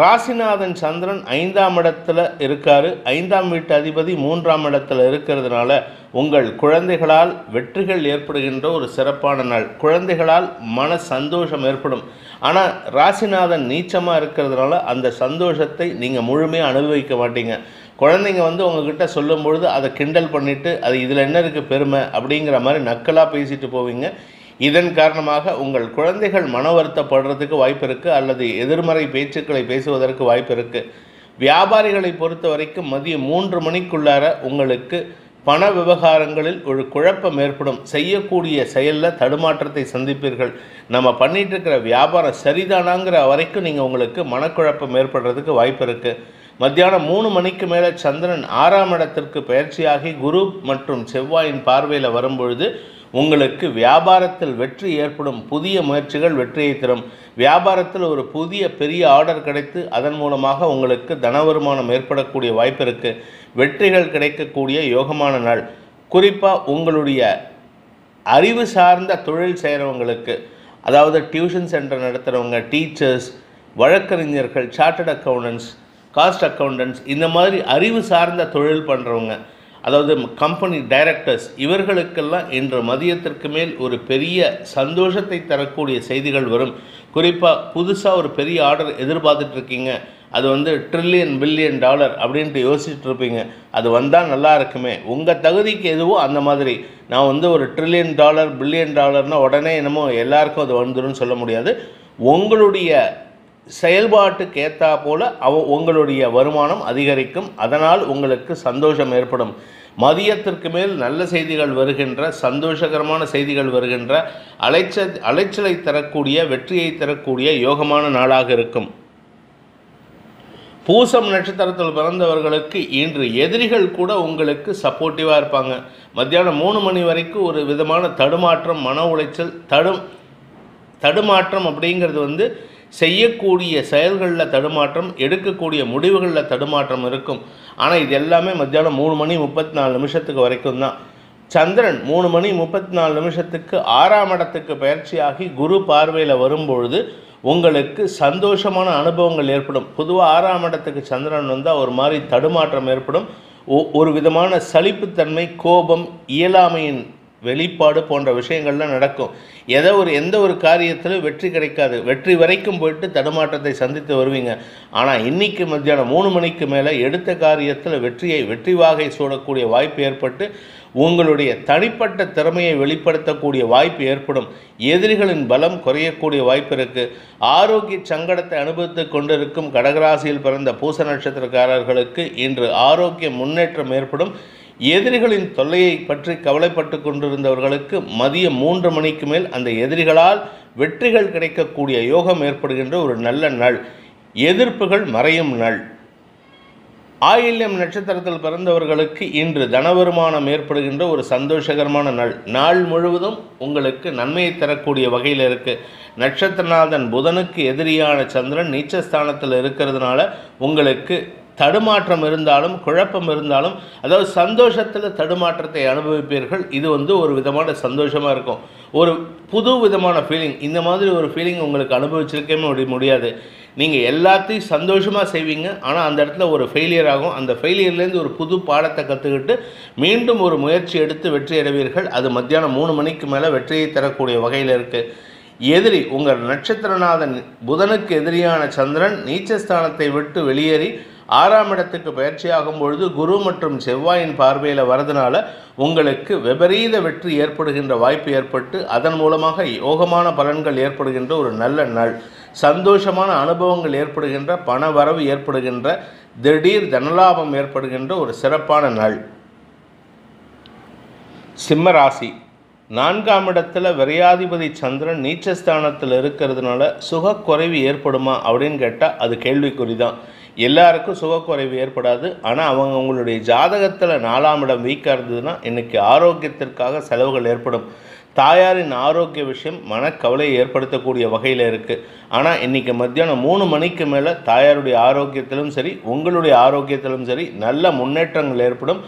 ராசிநாதன் சந்திரன் ஐந்தாம் இடத்துல இருக்கார் ஐந்தாம் வீட்டு அதிபதி மூன்றாம் இடத்துல இருக்கிறதுனால உங்கள் குழந்தைகளால் வெற்றிகள் ஏற்படுகின்ற ஒரு சிறப்பான நாள் குழந்தைகளால் மன சந்தோஷம் ஏற்படும் ஆனால் ராசிநாதன் நீச்சமாக இருக்கிறதுனால அந்த சந்தோஷத்தை நீங்கள் முழுமையாக அனுபவிக்க மாட்டீங்க குழந்தைங்க வந்து உங்ககிட்ட சொல்லும்பொழுது அதை கிண்டல் பண்ணிவிட்டு அது இதில் என்ன இருக்குது பெருமை அப்படிங்கிற மாதிரி நக்கலாக பேசிட்டு போவீங்க இதன் காரணமாக உங்கள் குழந்தைகள் மன வருத்தப்படுறதுக்கு வாய்ப்பு இருக்குது அல்லது எதிர்மறை பேச்சுக்களை பேசுவதற்கு வாய்ப்பு இருக்குது வியாபாரிகளை பொறுத்த வரைக்கும் மதியம் மூன்று மணிக்குள்ளார உங்களுக்கு பண விவகாரங்களில் ஒரு குழப்பம் ஏற்படும் செய்யக்கூடிய செயலில் தடுமாற்றத்தை சந்திப்பீர்கள் நம்ம பண்ணிகிட்டு இருக்கிற வியாபாரம் சரிதானாங்கிற வரைக்கும் நீங்கள் உங்களுக்கு மனக்குழப்பம் ஏற்படுறதுக்கு வாய்ப்பு இருக்குது மத்தியானம் மூணு மணிக்கு மேலே சந்திரன் ஆறாம் இடத்திற்கு பயிற்சியாகி குரு மற்றும் செவ்வாயின் பார்வையில் வரும்பொழுது உங்களுக்கு வியாபாரத்தில் வெற்றி ஏற்படும் புதிய முயற்சிகள் வெற்றியை தரும் வியாபாரத்தில் ஒரு புதிய பெரிய ஆர்டர் கிடைத்து அதன் மூலமாக உங்களுக்கு தன வருமானம் ஏற்படக்கூடிய வாய்ப்பு இருக்குது வெற்றிகள் கிடைக்கக்கூடிய யோகமான நாள் குறிப்பாக உங்களுடைய அறிவு சார்ந்த தொழில் செய்கிறவங்களுக்கு அதாவது டியூஷன் சென்டர் நடத்துகிறவங்க டீச்சர்ஸ் வழக்கறிஞர்கள் சார்ட்டட் அக்கௌண்டன்ஸ் காஸ்ட் அக்கௌண்டன்ஸ் இந்த மாதிரி அறிவு சார்ந்த தொழில் பண்ணுறவங்க அதாவது கம்பெனி டைரக்டர்ஸ் இவர்களுக்கெல்லாம் இன்று மதியத்திற்கு மேல் ஒரு பெரிய சந்தோஷத்தை தரக்கூடிய செய்திகள் வரும் குறிப்பாக புதுசாக ஒரு பெரிய ஆர்டர் எதிர்பார்த்துட்டு இருக்கீங்க அது வந்து ட்ரில்லியன் பில்லியன் டாலர் அப்படின்ட்டு யோசிச்சுட்டு இருப்பீங்க அது வந்தால் நல்லா இருக்குமே உங்கள் தகுதிக்கு எதுவோ அந்த மாதிரி நான் வந்து ஒரு ட்ரில்லியன் டாலர் பில்லியன் டாலர்னால் உடனே என்னமோ எல்லாருக்கும் அது வந்துடும் சொல்ல முடியாது உங்களுடைய செயல்பாட்டுக்கு ஏற்றா போல் அவ உங்களுடைய வருமானம் அதிகரிக்கும் அதனால் உங்களுக்கு சந்தோஷம் ஏற்படும் மதியத்திற்கு மேல் நல்ல செய்திகள் வருகின்ற சந்தோஷகரமான செய்திகள் வருகின்ற அலைச்ச அலைச்சலை தரக்கூடிய வெற்றியை தரக்கூடிய யோகமான நாளாக இருக்கும் பூசம் நட்சத்திரத்தில் பிறந்தவர்களுக்கு இன்று எதிரிகள் கூட உங்களுக்கு சப்போர்ட்டிவாக இருப்பாங்க மத்தியானம் மூணு மணி வரைக்கும் ஒரு விதமான தடுமாற்றம் மன உளைச்சல் தடு தடுமாற்றம் அப்படிங்கிறது வந்து செய்யக்கூடிய செயல்களில் தடுமாற்றம் எடுக்கக்கூடிய முடிவுகளில் தடுமாற்றம் இருக்கும் ஆனால் இது எல்லாமே மத்தியானம் மூணு மணி முப்பத்தி நாலு நிமிஷத்துக்கு வரைக்கும் தான் சந்திரன் மூணு மணி முப்பத்தி நாலு நிமிஷத்துக்கு ஆறாம் இடத்துக்கு பயிற்சியாகி குரு பார்வையில் வரும்பொழுது உங்களுக்கு சந்தோஷமான அனுபவங்கள் ஏற்படும் பொதுவாக ஆறாம் இடத்துக்கு சந்திரன் வந்தால் ஒரு மாதிரி தடுமாற்றம் ஏற்படும் ஒரு விதமான சலிப்புத்தன்மை கோபம் இயலாமையின் வெளிப்பாடு போன்ற விஷயங்கள்லாம் நடக்கும் எதோ ஒரு எந்த ஒரு காரியத்திலும் வெற்றி கிடைக்காது வெற்றி வரைக்கும் போயிட்டு தடுமாற்றத்தை சந்தித்து வருவீங்க ஆனால் இன்றைக்கு மத்தியானம் மூணு மணிக்கு மேலே எடுத்த காரியத்தில் வெற்றியை வெற்றி வாகை சூடக்கூடிய வாய்ப்பு ஏற்பட்டு உங்களுடைய தனிப்பட்ட திறமையை வெளிப்படுத்தக்கூடிய வாய்ப்பு ஏற்படும் எதிரிகளின் பலம் குறையக்கூடிய வாய்ப்பு இருக்குது ஆரோக்கிய சங்கடத்தை அனுபவித்து கொண்டிருக்கும் கடகராசியில் பிறந்த பூச நட்சத்திரக்காரர்களுக்கு இன்று ஆரோக்கிய முன்னேற்றம் ஏற்படும் எதிரிகளின் தொல்லையை பற்றி கவலைப்பட்டு கொண்டிருந்தவர்களுக்கு மதியம் மூன்று மணிக்கு மேல் அந்த எதிரிகளால் வெற்றிகள் கிடைக்கக்கூடிய யோகம் ஏற்படுகின்ற ஒரு நல்ல நாள் எதிர்ப்புகள் மறையும் நாள் ஆயில்யம் நட்சத்திரத்தில் பிறந்தவர்களுக்கு இன்று தன வருமானம் ஏற்படுகின்ற ஒரு சந்தோஷகரமான நாள் நாள் முழுவதும் உங்களுக்கு நன்மையை தரக்கூடிய வகையில் இருக்குது நட்சத்திரநாதன் புதனுக்கு எதிரியான சந்திரன் நீச்சஸ்தானத்தில் இருக்கிறதுனால உங்களுக்கு தடுமாற்றம் இருந்தாலும் குழப்பம் இருந்தாலும் அதாவது சந்தோஷத்தில் தடுமாற்றத்தை அனுபவிப்பீர்கள் இது வந்து ஒரு விதமான சந்தோஷமாக இருக்கும் ஒரு புது விதமான ஃபீலிங் இந்த மாதிரி ஒரு ஃபீலிங் உங்களுக்கு அனுபவிச்சிருக்கவே முடியாது நீங்கள் எல்லாத்தையும் சந்தோஷமாக செய்வீங்க ஆனால் அந்த இடத்துல ஒரு ஃபெயிலியர் ஆகும் அந்த ஃபெயிலியர்லேருந்து ஒரு புது பாடத்தை கற்றுக்கிட்டு மீண்டும் ஒரு முயற்சி எடுத்து வெற்றி அடைவீர்கள் அது மத்தியானம் மூணு மணிக்கு மேலே வெற்றியை தரக்கூடிய வகையில் இருக்குது எதிரி உங்கள் நட்சத்திரநாதன் புதனுக்கு எதிரியான சந்திரன் நீச்சஸ்தானத்தை விட்டு வெளியேறி ஆறாம் இடத்துக்கு பயிற்சியாகும் பொழுது குரு மற்றும் செவ்வாயின் பார்வையில் வரதுனால உங்களுக்கு விபரீத வெற்றி ஏற்படுகின்ற வாய்ப்பு ஏற்பட்டு அதன் மூலமாக யோகமான பலன்கள் ஏற்படுகின்ற ஒரு நல்ல நாள் சந்தோஷமான அனுபவங்கள் ஏற்படுகின்ற பண வரவு ஏற்படுகின்ற திடீர் தனலாபம் ஏற்படுகின்ற ஒரு சிறப்பான நாள் சிம்மராசி நான்காம் இடத்துல விரையாதிபதி சந்திரன் நீச்சஸ்தானத்தில் இருக்கிறதுனால சுகக்குறைவு ஏற்படுமா அப்படின்னு கேட்டால் அது கேள்விக்குறி தான் எல்லாருக்கும் சுகக்குறைவு ஏற்படாது ஆனால் அவங்க அவங்களுடைய ஜாதகத்தில் நாலாம் இடம் வீக்காக இருந்ததுன்னா இன்றைக்கி ஆரோக்கியத்திற்காக செலவுகள் ஏற்படும் தாயாரின் ஆரோக்கிய விஷயம் மனக்கவலையை ஏற்படுத்தக்கூடிய வகையில் இருக்குது ஆனால் இன்றைக்கி மத்தியானம் மூணு மணிக்கு மேலே தாயாருடைய ஆரோக்கியத்திலும் சரி உங்களுடைய ஆரோக்கியத்திலும் சரி நல்ல முன்னேற்றங்கள் ஏற்படும்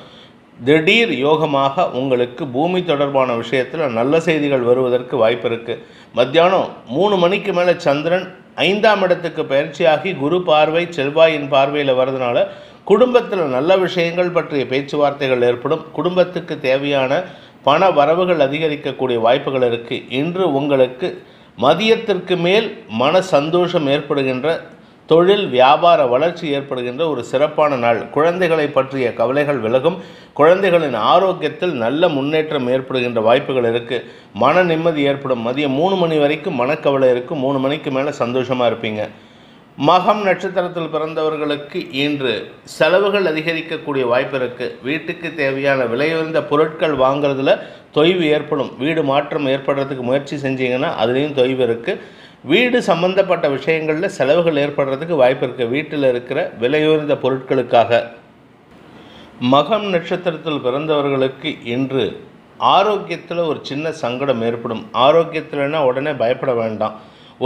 திடீர் யோகமாக உங்களுக்கு பூமி தொடர்பான விஷயத்தில் நல்ல செய்திகள் வருவதற்கு வாய்ப்பு இருக்குது மத்தியானம் மூணு மணிக்கு மேலே சந்திரன் ஐந்தாம் இடத்துக்கு பயிற்சியாகி குரு பார்வை செல்வாயின் பார்வையில் வர்றதுனால குடும்பத்தில் நல்ல விஷயங்கள் பற்றிய பேச்சுவார்த்தைகள் ஏற்படும் குடும்பத்துக்கு தேவையான பண வரவுகள் அதிகரிக்கக்கூடிய வாய்ப்புகள் இருக்குது இன்று உங்களுக்கு மதியத்திற்கு மேல் மன சந்தோஷம் ஏற்படுகின்ற தொழில் வியாபார வளர்ச்சி ஏற்படுகின்ற ஒரு சிறப்பான நாள் குழந்தைகளை பற்றிய கவலைகள் விலகும் குழந்தைகளின் ஆரோக்கியத்தில் நல்ல முன்னேற்றம் ஏற்படுகின்ற வாய்ப்புகள் இருக்குது மன நிம்மதி ஏற்படும் மதியம் மூணு மணி வரைக்கும் மனக்கவலை இருக்கும் மூணு மணிக்கு மேலே சந்தோஷமாக இருப்பீங்க மகம் நட்சத்திரத்தில் பிறந்தவர்களுக்கு இன்று செலவுகள் அதிகரிக்கக்கூடிய வாய்ப்பு இருக்குது வீட்டுக்கு தேவையான உயர்ந்த பொருட்கள் வாங்குறதுல தொய்வு ஏற்படும் வீடு மாற்றம் ஏற்படுறதுக்கு முயற்சி செஞ்சீங்கன்னா அதுலேயும் தொய்வு இருக்குது வீடு சம்பந்தப்பட்ட விஷயங்களில் செலவுகள் ஏற்படுறதுக்கு வாய்ப்பு இருக்குது வீட்டில் இருக்கிற விலையுயர்ந்த பொருட்களுக்காக மகம் நட்சத்திரத்தில் பிறந்தவர்களுக்கு இன்று ஆரோக்கியத்தில் ஒரு சின்ன சங்கடம் ஏற்படும் ஆரோக்கியத்தில்னா உடனே பயப்பட வேண்டாம்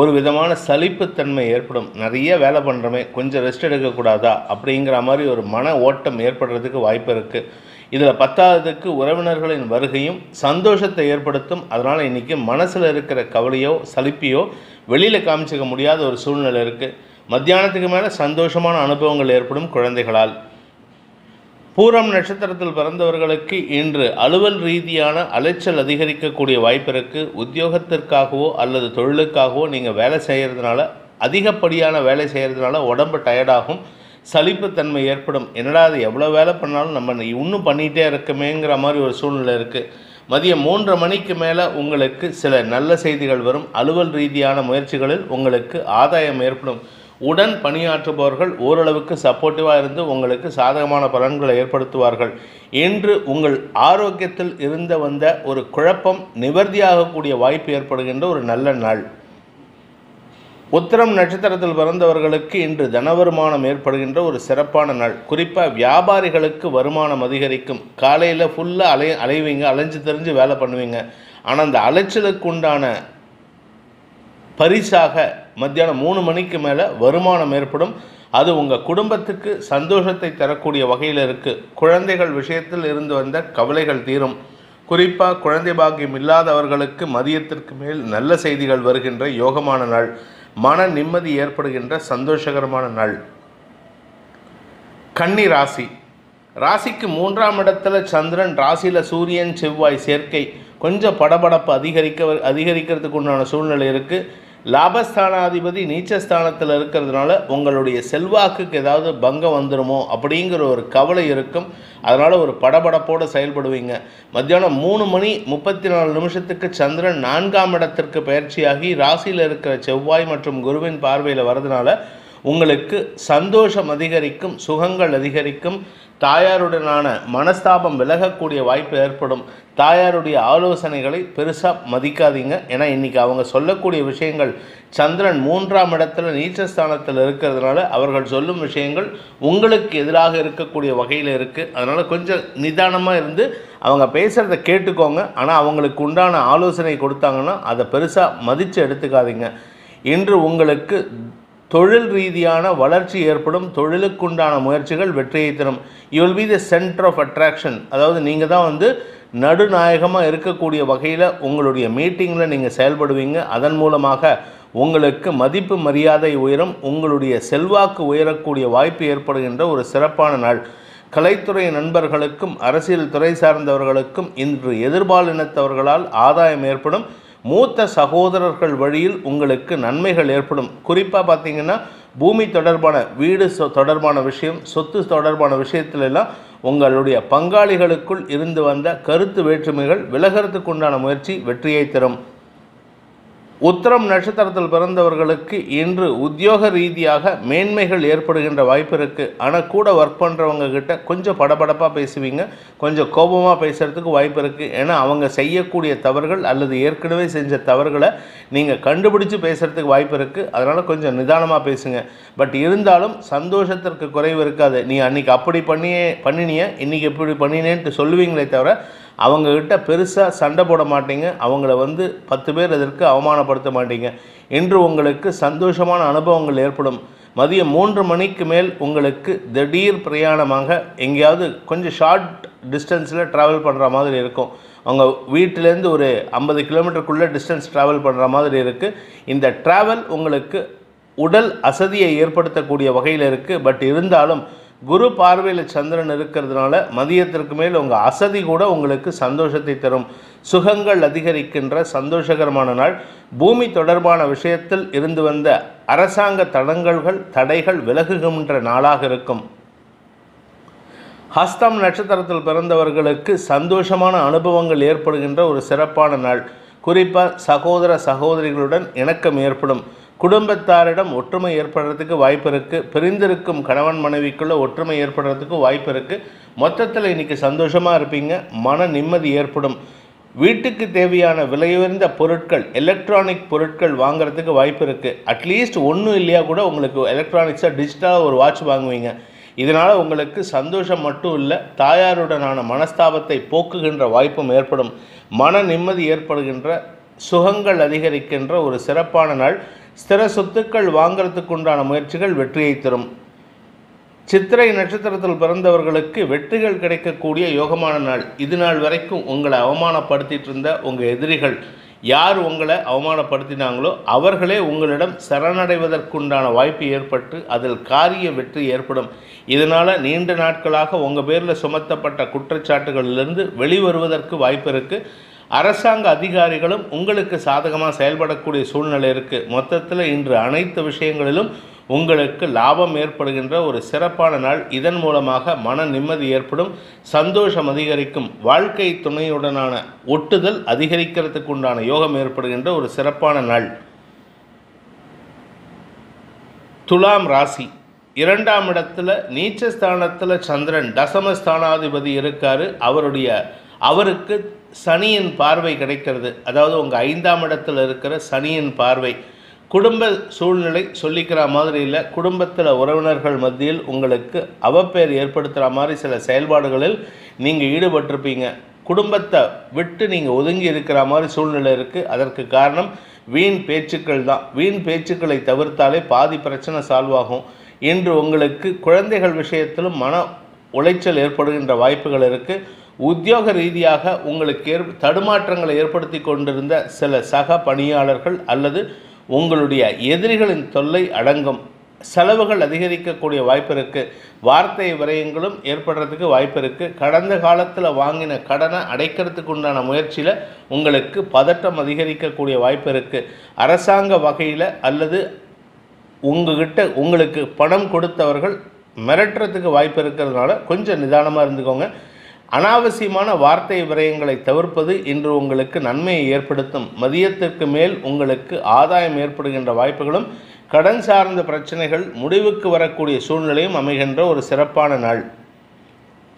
ஒரு விதமான சலிப்புத்தன்மை ஏற்படும் நிறைய வேலை பண்ணுறோமே கொஞ்சம் ரெஸ்ட் எடுக்கக்கூடாதா அப்படிங்கிற மாதிரி ஒரு மன ஓட்டம் ஏற்படுறதுக்கு வாய்ப்பு இருக்குது இதில் பத்தாவதுக்கு உறவினர்களின் வருகையும் சந்தோஷத்தை ஏற்படுத்தும் அதனால் இன்றைக்கி மனசில் இருக்கிற கவலையோ சலிப்பையோ வெளியில் காமிச்சிக்க முடியாத ஒரு சூழ்நிலை இருக்குது மத்தியானத்துக்கு மேலே சந்தோஷமான அனுபவங்கள் ஏற்படும் குழந்தைகளால் பூரம் நட்சத்திரத்தில் பிறந்தவர்களுக்கு இன்று அலுவல் ரீதியான அலைச்சல் அதிகரிக்கக்கூடிய வாய்ப்பு இருக்குது உத்தியோகத்திற்காகவோ அல்லது தொழிலுக்காகவோ நீங்கள் வேலை செய்கிறதுனால அதிகப்படியான வேலை செய்கிறதுனால உடம்பு டயர்டாகும் சலிப்புத்தன்மை ஏற்படும் என்னடா அது எவ்வளோ வேலை பண்ணாலும் நம்ம இன்னும் பண்ணிகிட்டே இருக்கமேங்கிற மாதிரி ஒரு சூழ்நிலை இருக்குது மதியம் மூன்று மணிக்கு மேலே உங்களுக்கு சில நல்ல செய்திகள் வரும் அலுவல் ரீதியான முயற்சிகளில் உங்களுக்கு ஆதாயம் ஏற்படும் உடன் பணியாற்றுபவர்கள் ஓரளவுக்கு சப்போர்ட்டிவாக இருந்து உங்களுக்கு சாதகமான பலன்களை ஏற்படுத்துவார்கள் என்று உங்கள் ஆரோக்கியத்தில் இருந்த வந்த ஒரு குழப்பம் நிவர்த்தியாகக்கூடிய வாய்ப்பு ஏற்படுகின்ற ஒரு நல்ல நாள் உத்திரம் நட்சத்திரத்தில் பிறந்தவர்களுக்கு இன்று தனவருமானம் ஏற்படுகின்ற ஒரு சிறப்பான நாள் குறிப்பாக வியாபாரிகளுக்கு வருமானம் அதிகரிக்கும் காலையில் ஃபுல்லாக அலை அலைவீங்க அலைஞ்சு தெரிஞ்சு வேலை பண்ணுவீங்க ஆனால் அந்த அலைச்சலுக்கு உண்டான பரிசாக மத்தியானம் மூணு மணிக்கு மேலே வருமானம் ஏற்படும் அது உங்கள் குடும்பத்துக்கு சந்தோஷத்தை தரக்கூடிய வகையில் இருக்குது குழந்தைகள் விஷயத்தில் இருந்து வந்த கவலைகள் தீரும் குறிப்பாக குழந்தை பாக்கியம் இல்லாதவர்களுக்கு மதியத்திற்கு மேல் நல்ல செய்திகள் வருகின்ற யோகமான நாள் மன நிம்மதி ஏற்படுகின்ற சந்தோஷகரமான நாள் கன்னி ராசி ராசிக்கு மூன்றாம் இடத்துல சந்திரன் ராசியில் சூரியன் செவ்வாய் சேர்க்கை கொஞ்சம் படபடப்பு அதிகரிக்க அதிகரிக்கிறதுக்கு உண்டான சூழ்நிலை இருக்குது லாபஸ்தானாதிபதி நீச்சஸ்தானத்தில் இருக்கிறதுனால உங்களுடைய செல்வாக்குக்கு ஏதாவது பங்கம் வந்துடுமோ அப்படிங்கிற ஒரு கவலை இருக்கும் அதனால் ஒரு படபடப்போடு செயல்படுவீங்க மத்தியானம் மூணு மணி முப்பத்தி நாலு நிமிஷத்துக்கு சந்திரன் நான்காம் இடத்திற்கு பயிற்சியாகி ராசியில் இருக்கிற செவ்வாய் மற்றும் குருவின் பார்வையில் வரதுனால உங்களுக்கு சந்தோஷம் அதிகரிக்கும் சுகங்கள் அதிகரிக்கும் தாயாருடனான மனஸ்தாபம் விலகக்கூடிய வாய்ப்பு ஏற்படும் தாயாருடைய ஆலோசனைகளை பெருசாக மதிக்காதீங்க ஏன்னா இன்றைக்கி அவங்க சொல்லக்கூடிய விஷயங்கள் சந்திரன் மூன்றாம் இடத்துல நீச்சஸ்தானத்தில் இருக்கிறதுனால அவர்கள் சொல்லும் விஷயங்கள் உங்களுக்கு எதிராக இருக்கக்கூடிய வகையில் இருக்குது அதனால் கொஞ்சம் நிதானமாக இருந்து அவங்க பேசுகிறத கேட்டுக்கோங்க ஆனால் அவங்களுக்கு உண்டான ஆலோசனை கொடுத்தாங்கன்னா அதை பெருசாக மதித்து எடுத்துக்காதீங்க இன்று உங்களுக்கு தொழில் ரீதியான வளர்ச்சி ஏற்படும் தொழிலுக்குண்டான முயற்சிகள் வெற்றியை தரும் you be the centre of attraction அதாவது நீங்கள் தான் வந்து நடுநாயகமாக இருக்கக்கூடிய வகையில் உங்களுடைய மீட்டிங்கில் நீங்கள் செயல்படுவீங்க அதன் மூலமாக உங்களுக்கு மதிப்பு மரியாதை உயரும் உங்களுடைய செல்வாக்கு உயரக்கூடிய வாய்ப்பு ஏற்படுகின்ற ஒரு சிறப்பான நாள் கலைத்துறை நண்பர்களுக்கும் அரசியல் துறை சார்ந்தவர்களுக்கும் இன்று எதிர்பாலினத்தவர்களால் ஆதாயம் ஏற்படும் மூத்த சகோதரர்கள் வழியில் உங்களுக்கு நன்மைகள் ஏற்படும் குறிப்பாக பார்த்தீங்கன்னா பூமி தொடர்பான வீடு தொடர்பான விஷயம் சொத்து தொடர்பான விஷயத்திலெல்லாம் உங்களுடைய பங்காளிகளுக்குள் இருந்து வந்த கருத்து வேற்றுமைகள் விலகிறதுக்குண்டான முயற்சி வெற்றியை தரும் உத்தரம் நட்சத்திரத்தில் பிறந்தவர்களுக்கு இன்று உத்தியோக ரீதியாக மேன்மைகள் ஏற்படுகின்ற வாய்ப்பு இருக்குது ஆனால் கூட ஒர்க் பண்ணுறவங்க கிட்ட கொஞ்சம் படபடப்பாக பேசுவீங்க கொஞ்சம் கோபமாக பேசுகிறதுக்கு வாய்ப்பு இருக்குது ஏன்னா அவங்க செய்யக்கூடிய தவறுகள் அல்லது ஏற்கனவே செஞ்ச தவறுகளை நீங்கள் கண்டுபிடிச்சு பேசுகிறதுக்கு வாய்ப்பு இருக்குது அதனால் கொஞ்சம் நிதானமாக பேசுங்க பட் இருந்தாலும் சந்தோஷத்திற்கு குறைவு இருக்காது நீ அன்றைக்கி அப்படி பண்ணியே பண்ணினிய இன்றைக்கி எப்படி பண்ணினேன்ட்டு சொல்லுவீங்களே தவிர அவங்கக்கிட்ட பெருசாக சண்டை போட மாட்டீங்க அவங்கள வந்து பத்து பேர் எதற்கு அவமானப்படுத்த மாட்டீங்க இன்று உங்களுக்கு சந்தோஷமான அனுபவங்கள் ஏற்படும் மதியம் மூன்று மணிக்கு மேல் உங்களுக்கு திடீர் பிரயாணமாக எங்கேயாவது கொஞ்சம் ஷார்ட் டிஸ்டன்ஸில் ட்ராவல் பண்ணுற மாதிரி இருக்கும் அவங்க வீட்டிலேருந்து ஒரு ஐம்பது கிலோமீட்டருக்குள்ளே டிஸ்டன்ஸ் ட்ராவல் பண்ணுற மாதிரி இருக்குது இந்த ட்ராவல் உங்களுக்கு உடல் அசதியை ஏற்படுத்தக்கூடிய வகையில் இருக்குது பட் இருந்தாலும் குரு பார்வையில் சந்திரன் இருக்கிறதுனால மதியத்திற்கு மேல் உங்கள் அசதி கூட உங்களுக்கு சந்தோஷத்தை தரும் சுகங்கள் அதிகரிக்கின்ற சந்தோஷகரமான நாள் பூமி தொடர்பான விஷயத்தில் இருந்து வந்த அரசாங்க தடங்கல்கள் தடைகள் விலகுகின்ற நாளாக இருக்கும் ஹஸ்தம் நட்சத்திரத்தில் பிறந்தவர்களுக்கு சந்தோஷமான அனுபவங்கள் ஏற்படுகின்ற ஒரு சிறப்பான நாள் குறிப்பாக சகோதர சகோதரிகளுடன் இணக்கம் ஏற்படும் குடும்பத்தாரிடம் ஒற்றுமை ஏற்படுறதுக்கு வாய்ப்பு இருக்குது பிரிந்திருக்கும் கணவன் மனைவிக்குள்ளே ஒற்றுமை ஏற்படுறதுக்கு வாய்ப்பு இருக்குது மொத்தத்தில் இன்னைக்கு சந்தோஷமாக இருப்பீங்க மன நிம்மதி ஏற்படும் வீட்டுக்கு தேவையான விலையுயர்ந்த பொருட்கள் எலக்ட்ரானிக் பொருட்கள் வாங்குறதுக்கு வாய்ப்பு இருக்குது அட்லீஸ்ட் ஒன்றும் இல்லையா கூட உங்களுக்கு எலக்ட்ரானிக்ஸாக டிஜிட்டலாக ஒரு வாட்ச் வாங்குவீங்க இதனால் உங்களுக்கு சந்தோஷம் மட்டும் இல்லை தாயாருடனான மனஸ்தாபத்தை போக்குகின்ற வாய்ப்பும் ஏற்படும் மன நிம்மதி ஏற்படுகின்ற சுகங்கள் அதிகரிக்கின்ற ஒரு சிறப்பான நாள் ஸ்திர சொத்துக்கள் வாங்கிறதுக்கு உண்டான முயற்சிகள் வெற்றியை தரும் சித்திரை நட்சத்திரத்தில் பிறந்தவர்களுக்கு வெற்றிகள் கிடைக்கக்கூடிய யோகமான நாள் இது நாள் வரைக்கும் உங்களை அவமானப்படுத்திட்டு இருந்த உங்கள் எதிரிகள் யார் உங்களை அவமானப்படுத்தினாங்களோ அவர்களே உங்களிடம் சரணடைவதற்குண்டான வாய்ப்பு ஏற்பட்டு அதில் காரிய வெற்றி ஏற்படும் இதனால் நீண்ட நாட்களாக உங்கள் பேரில் சுமத்தப்பட்ட குற்றச்சாட்டுகளிலிருந்து வெளிவருவதற்கு வாய்ப்பு இருக்குது அரசாங்க அதிகாரிகளும் உங்களுக்கு சாதகமாக செயல்படக்கூடிய சூழ்நிலை இருக்குது மொத்தத்தில் இன்று அனைத்து விஷயங்களிலும் உங்களுக்கு லாபம் ஏற்படுகின்ற ஒரு சிறப்பான நாள் இதன் மூலமாக மன நிம்மதி ஏற்படும் சந்தோஷம் அதிகரிக்கும் வாழ்க்கை துணையுடனான ஒட்டுதல் அதிகரிக்கிறதுக்கு உண்டான யோகம் ஏற்படுகின்ற ஒரு சிறப்பான நாள் துலாம் ராசி இரண்டாம் இடத்துல நீச்ச ஸ்தானத்தில் சந்திரன் தசமஸ்தானாதிபதி இருக்கார் அவருடைய அவருக்கு சனியின் பார்வை கிடைக்கிறது அதாவது உங்கள் ஐந்தாம் இடத்தில் இருக்கிற சனியின் பார்வை குடும்ப சூழ்நிலை சொல்லிக்கிற மாதிரி இல்லை குடும்பத்தில் உறவினர்கள் மத்தியில் உங்களுக்கு அவப்பெயர் ஏற்படுத்துகிற மாதிரி சில செயல்பாடுகளில் நீங்கள் ஈடுபட்டிருப்பீங்க குடும்பத்தை விட்டு நீங்கள் ஒதுங்கி இருக்கிற மாதிரி சூழ்நிலை இருக்குது அதற்கு காரணம் வீண் பேச்சுக்கள் தான் வீண் பேச்சுக்களை தவிர்த்தாலே பாதி பிரச்சனை சால்வ் ஆகும் இன்று உங்களுக்கு குழந்தைகள் விஷயத்திலும் மன உளைச்சல் ஏற்படுகின்ற வாய்ப்புகள் இருக்குது உத்தியோக ரீதியாக உங்களுக்கு ஏற் தடுமாற்றங்களை ஏற்படுத்தி கொண்டிருந்த சில சக பணியாளர்கள் அல்லது உங்களுடைய எதிரிகளின் தொல்லை அடங்கும் செலவுகள் அதிகரிக்கக்கூடிய வாய்ப்பு இருக்குது வார்த்தை விரயங்களும் ஏற்படுறதுக்கு வாய்ப்பு இருக்குது கடந்த காலத்தில் வாங்கின கடனை அடைக்கிறதுக்கு உண்டான முயற்சியில் உங்களுக்கு பதட்டம் அதிகரிக்கக்கூடிய வாய்ப்பு இருக்குது அரசாங்க வகையில் அல்லது உங்ககிட்ட உங்களுக்கு பணம் கொடுத்தவர்கள் மிரட்டுறதுக்கு வாய்ப்பு இருக்கிறதுனால கொஞ்சம் நிதானமாக இருந்துக்கோங்க அனாவசியமான வார்த்தை விரயங்களை தவிர்ப்பது இன்று உங்களுக்கு நன்மையை ஏற்படுத்தும் மதியத்திற்கு மேல் உங்களுக்கு ஆதாயம் ஏற்படுகின்ற வாய்ப்புகளும் கடன் சார்ந்த பிரச்சனைகள் முடிவுக்கு வரக்கூடிய சூழ்நிலையும் அமைகின்ற ஒரு சிறப்பான நாள்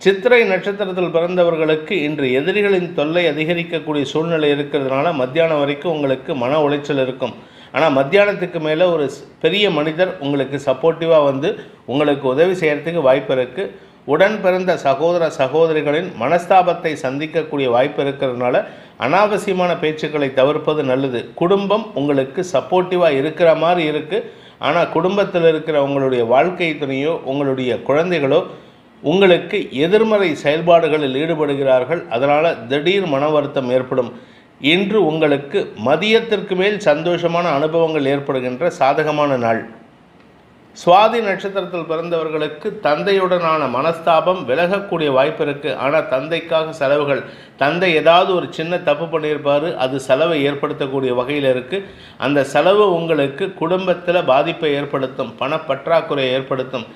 சித்திரை நட்சத்திரத்தில் பிறந்தவர்களுக்கு இன்று எதிரிகளின் தொல்லை அதிகரிக்கக்கூடிய சூழ்நிலை இருக்கிறதுனால மத்தியானம் வரைக்கும் உங்களுக்கு மன உளைச்சல் இருக்கும் ஆனால் மத்தியானத்துக்கு மேலே ஒரு பெரிய மனிதர் உங்களுக்கு சப்போர்ட்டிவாக வந்து உங்களுக்கு உதவி செய்கிறதுக்கு வாய்ப்பு இருக்குது உடன் பிறந்த சகோதர சகோதரிகளின் மனஸ்தாபத்தை சந்திக்கக்கூடிய வாய்ப்பு இருக்கிறதுனால அனாவசியமான பேச்சுக்களை தவிர்ப்பது நல்லது குடும்பம் உங்களுக்கு சப்போர்ட்டிவாக இருக்கிற மாதிரி இருக்குது ஆனால் குடும்பத்தில் இருக்கிற உங்களுடைய வாழ்க்கை துணையோ உங்களுடைய குழந்தைகளோ உங்களுக்கு எதிர்மறை செயல்பாடுகளில் ஈடுபடுகிறார்கள் அதனால் திடீர் மன வருத்தம் ஏற்படும் இன்று உங்களுக்கு மதியத்திற்கு மேல் சந்தோஷமான அனுபவங்கள் ஏற்படுகின்ற சாதகமான நாள் சுவாதி நட்சத்திரத்தில் பிறந்தவர்களுக்கு தந்தையுடனான மனஸ்தாபம் விலகக்கூடிய வாய்ப்பு இருக்குது ஆனால் தந்தைக்காக செலவுகள் தந்தை ஏதாவது ஒரு சின்ன தப்பு பண்ணியிருப்பார் அது செலவை ஏற்படுத்தக்கூடிய வகையில் இருக்குது அந்த செலவு உங்களுக்கு குடும்பத்தில் பாதிப்பை ஏற்படுத்தும் பணப்பற்றாக்குறையை ஏற்படுத்தும்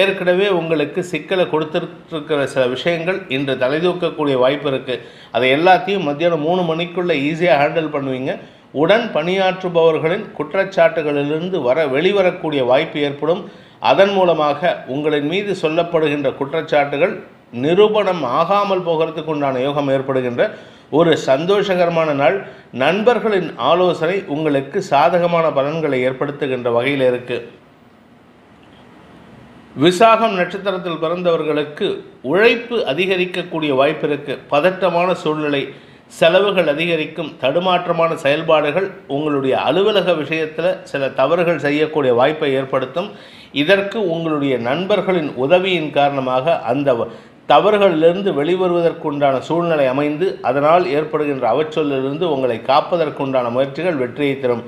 ஏற்கனவே உங்களுக்கு சிக்கலை கொடுத்துருக்கிற சில விஷயங்கள் இன்று தலைதூக்கக்கூடிய வாய்ப்பு இருக்குது அதை எல்லாத்தையும் மத்தியானம் மூணு மணிக்குள்ளே ஈஸியாக ஹேண்டில் பண்ணுவீங்க உடன் பணியாற்றுபவர்களின் குற்றச்சாட்டுகளிலிருந்து வர வெளிவரக்கூடிய வாய்ப்பு ஏற்படும் அதன் மூலமாக உங்களின் மீது சொல்லப்படுகின்ற குற்றச்சாட்டுகள் நிரூபணம் ஆகாமல் போகிறதுக்கு உண்டான யோகம் ஏற்படுகின்ற ஒரு சந்தோஷகரமான நாள் நண்பர்களின் ஆலோசனை உங்களுக்கு சாதகமான பலன்களை ஏற்படுத்துகின்ற வகையில் இருக்குது விசாகம் நட்சத்திரத்தில் பிறந்தவர்களுக்கு உழைப்பு அதிகரிக்கக்கூடிய வாய்ப்பு இருக்கு பதட்டமான சூழ்நிலை செலவுகள் அதிகரிக்கும் தடுமாற்றமான செயல்பாடுகள் உங்களுடைய அலுவலக விஷயத்தில் சில தவறுகள் செய்யக்கூடிய வாய்ப்பை ஏற்படுத்தும் இதற்கு உங்களுடைய நண்பர்களின் உதவியின் காரணமாக அந்த தவறுகளிலிருந்து வெளிவருவதற்குண்டான சூழ்நிலை அமைந்து அதனால் ஏற்படுகின்ற அவச்சொல்லிலிருந்து உங்களை காப்பதற்குண்டான முயற்சிகள் வெற்றியை தரும்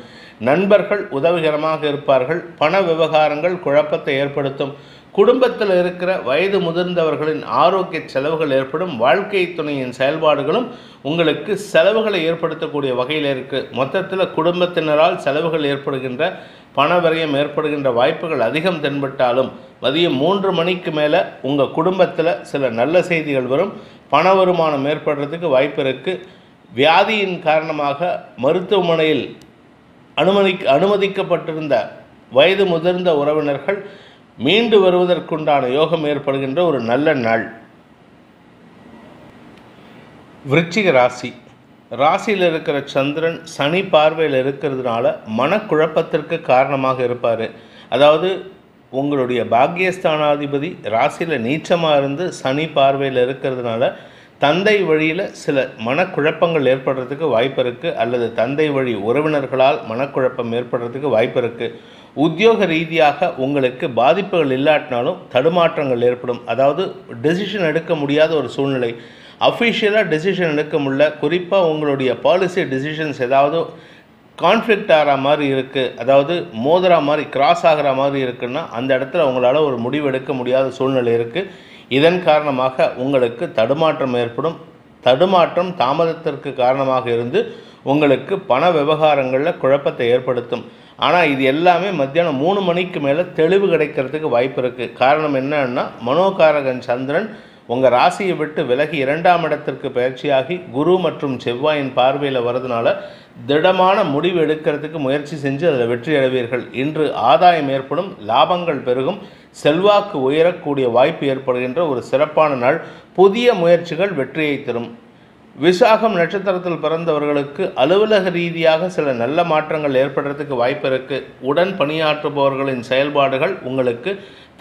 நண்பர்கள் உதவிகரமாக இருப்பார்கள் பண விவகாரங்கள் குழப்பத்தை ஏற்படுத்தும் குடும்பத்தில் இருக்கிற வயது முதிர்ந்தவர்களின் ஆரோக்கிய செலவுகள் ஏற்படும் வாழ்க்கை துணையின் செயல்பாடுகளும் உங்களுக்கு செலவுகளை ஏற்படுத்தக்கூடிய வகையில் இருக்குது மொத்தத்தில் குடும்பத்தினரால் செலவுகள் ஏற்படுகின்ற பண விரயம் ஏற்படுகின்ற வாய்ப்புகள் அதிகம் தென்பட்டாலும் மதியம் மூன்று மணிக்கு மேலே உங்கள் குடும்பத்தில் சில நல்ல செய்திகள் வரும் பண வருமானம் ஏற்படுறதுக்கு வாய்ப்பு இருக்குது வியாதியின் காரணமாக மருத்துவமனையில் அனுமதி அனுமதிக்கப்பட்டிருந்த வயது முதிர்ந்த உறவினர்கள் மீண்டு வருவதற்குண்டான யோகம் ஏற்படுகின்ற ஒரு நல்ல நாள் விருச்சிக ராசி ராசியில் இருக்கிற சந்திரன் சனி பார்வையில் இருக்கிறதுனால மனக்குழப்பத்திற்கு காரணமாக இருப்பார் அதாவது உங்களுடைய பாக்யஸ்தானாதிபதி ராசியில் நீச்சமாக இருந்து சனி பார்வையில் இருக்கிறதுனால தந்தை வழியில் சில மனக்குழப்பங்கள் ஏற்படுறதுக்கு வாய்ப்பு இருக்குது அல்லது தந்தை வழி உறவினர்களால் மனக்குழப்பம் ஏற்படுறதுக்கு வாய்ப்பு இருக்குது உத்தியோக ரீதியாக உங்களுக்கு பாதிப்புகள் இல்லாட்டினாலும் தடுமாற்றங்கள் ஏற்படும் அதாவது டெசிஷன் எடுக்க முடியாத ஒரு சூழ்நிலை அஃபிஷியலாக டெசிஷன் எடுக்க முடியல குறிப்பாக உங்களுடைய பாலிசி டெசிஷன்ஸ் ஏதாவது கான்ஃப்ளிக்ட் ஆகிற மாதிரி இருக்குது அதாவது மோதுற மாதிரி கிராஸ் ஆகிற மாதிரி இருக்குன்னா அந்த இடத்துல உங்களால் ஒரு முடிவு எடுக்க முடியாத சூழ்நிலை இருக்குது இதன் காரணமாக உங்களுக்கு தடுமாற்றம் ஏற்படும் தடுமாற்றம் தாமதத்திற்கு காரணமாக இருந்து உங்களுக்கு பண விவகாரங்களில் குழப்பத்தை ஏற்படுத்தும் ஆனால் இது எல்லாமே மத்தியானம் மூணு மணிக்கு மேலே தெளிவு கிடைக்கிறதுக்கு வாய்ப்பு இருக்குது காரணம் என்னன்னா மனோகாரகன் சந்திரன் உங்கள் ராசியை விட்டு விலகி இரண்டாம் இடத்திற்கு பயிற்சியாகி குரு மற்றும் செவ்வாயின் பார்வையில் வரதுனால திடமான முடிவு எடுக்கிறதுக்கு முயற்சி செஞ்சு அதில் வெற்றி அடைவீர்கள் இன்று ஆதாயம் ஏற்படும் லாபங்கள் பெருகும் செல்வாக்கு உயரக்கூடிய வாய்ப்பு ஏற்படுகின்ற ஒரு சிறப்பான நாள் புதிய முயற்சிகள் வெற்றியை தரும் விசாகம் நட்சத்திரத்தில் பிறந்தவர்களுக்கு அலுவலக ரீதியாக சில நல்ல மாற்றங்கள் ஏற்படுறதுக்கு வாய்ப்பு இருக்குது உடன் பணியாற்றுபவர்களின் செயல்பாடுகள் உங்களுக்கு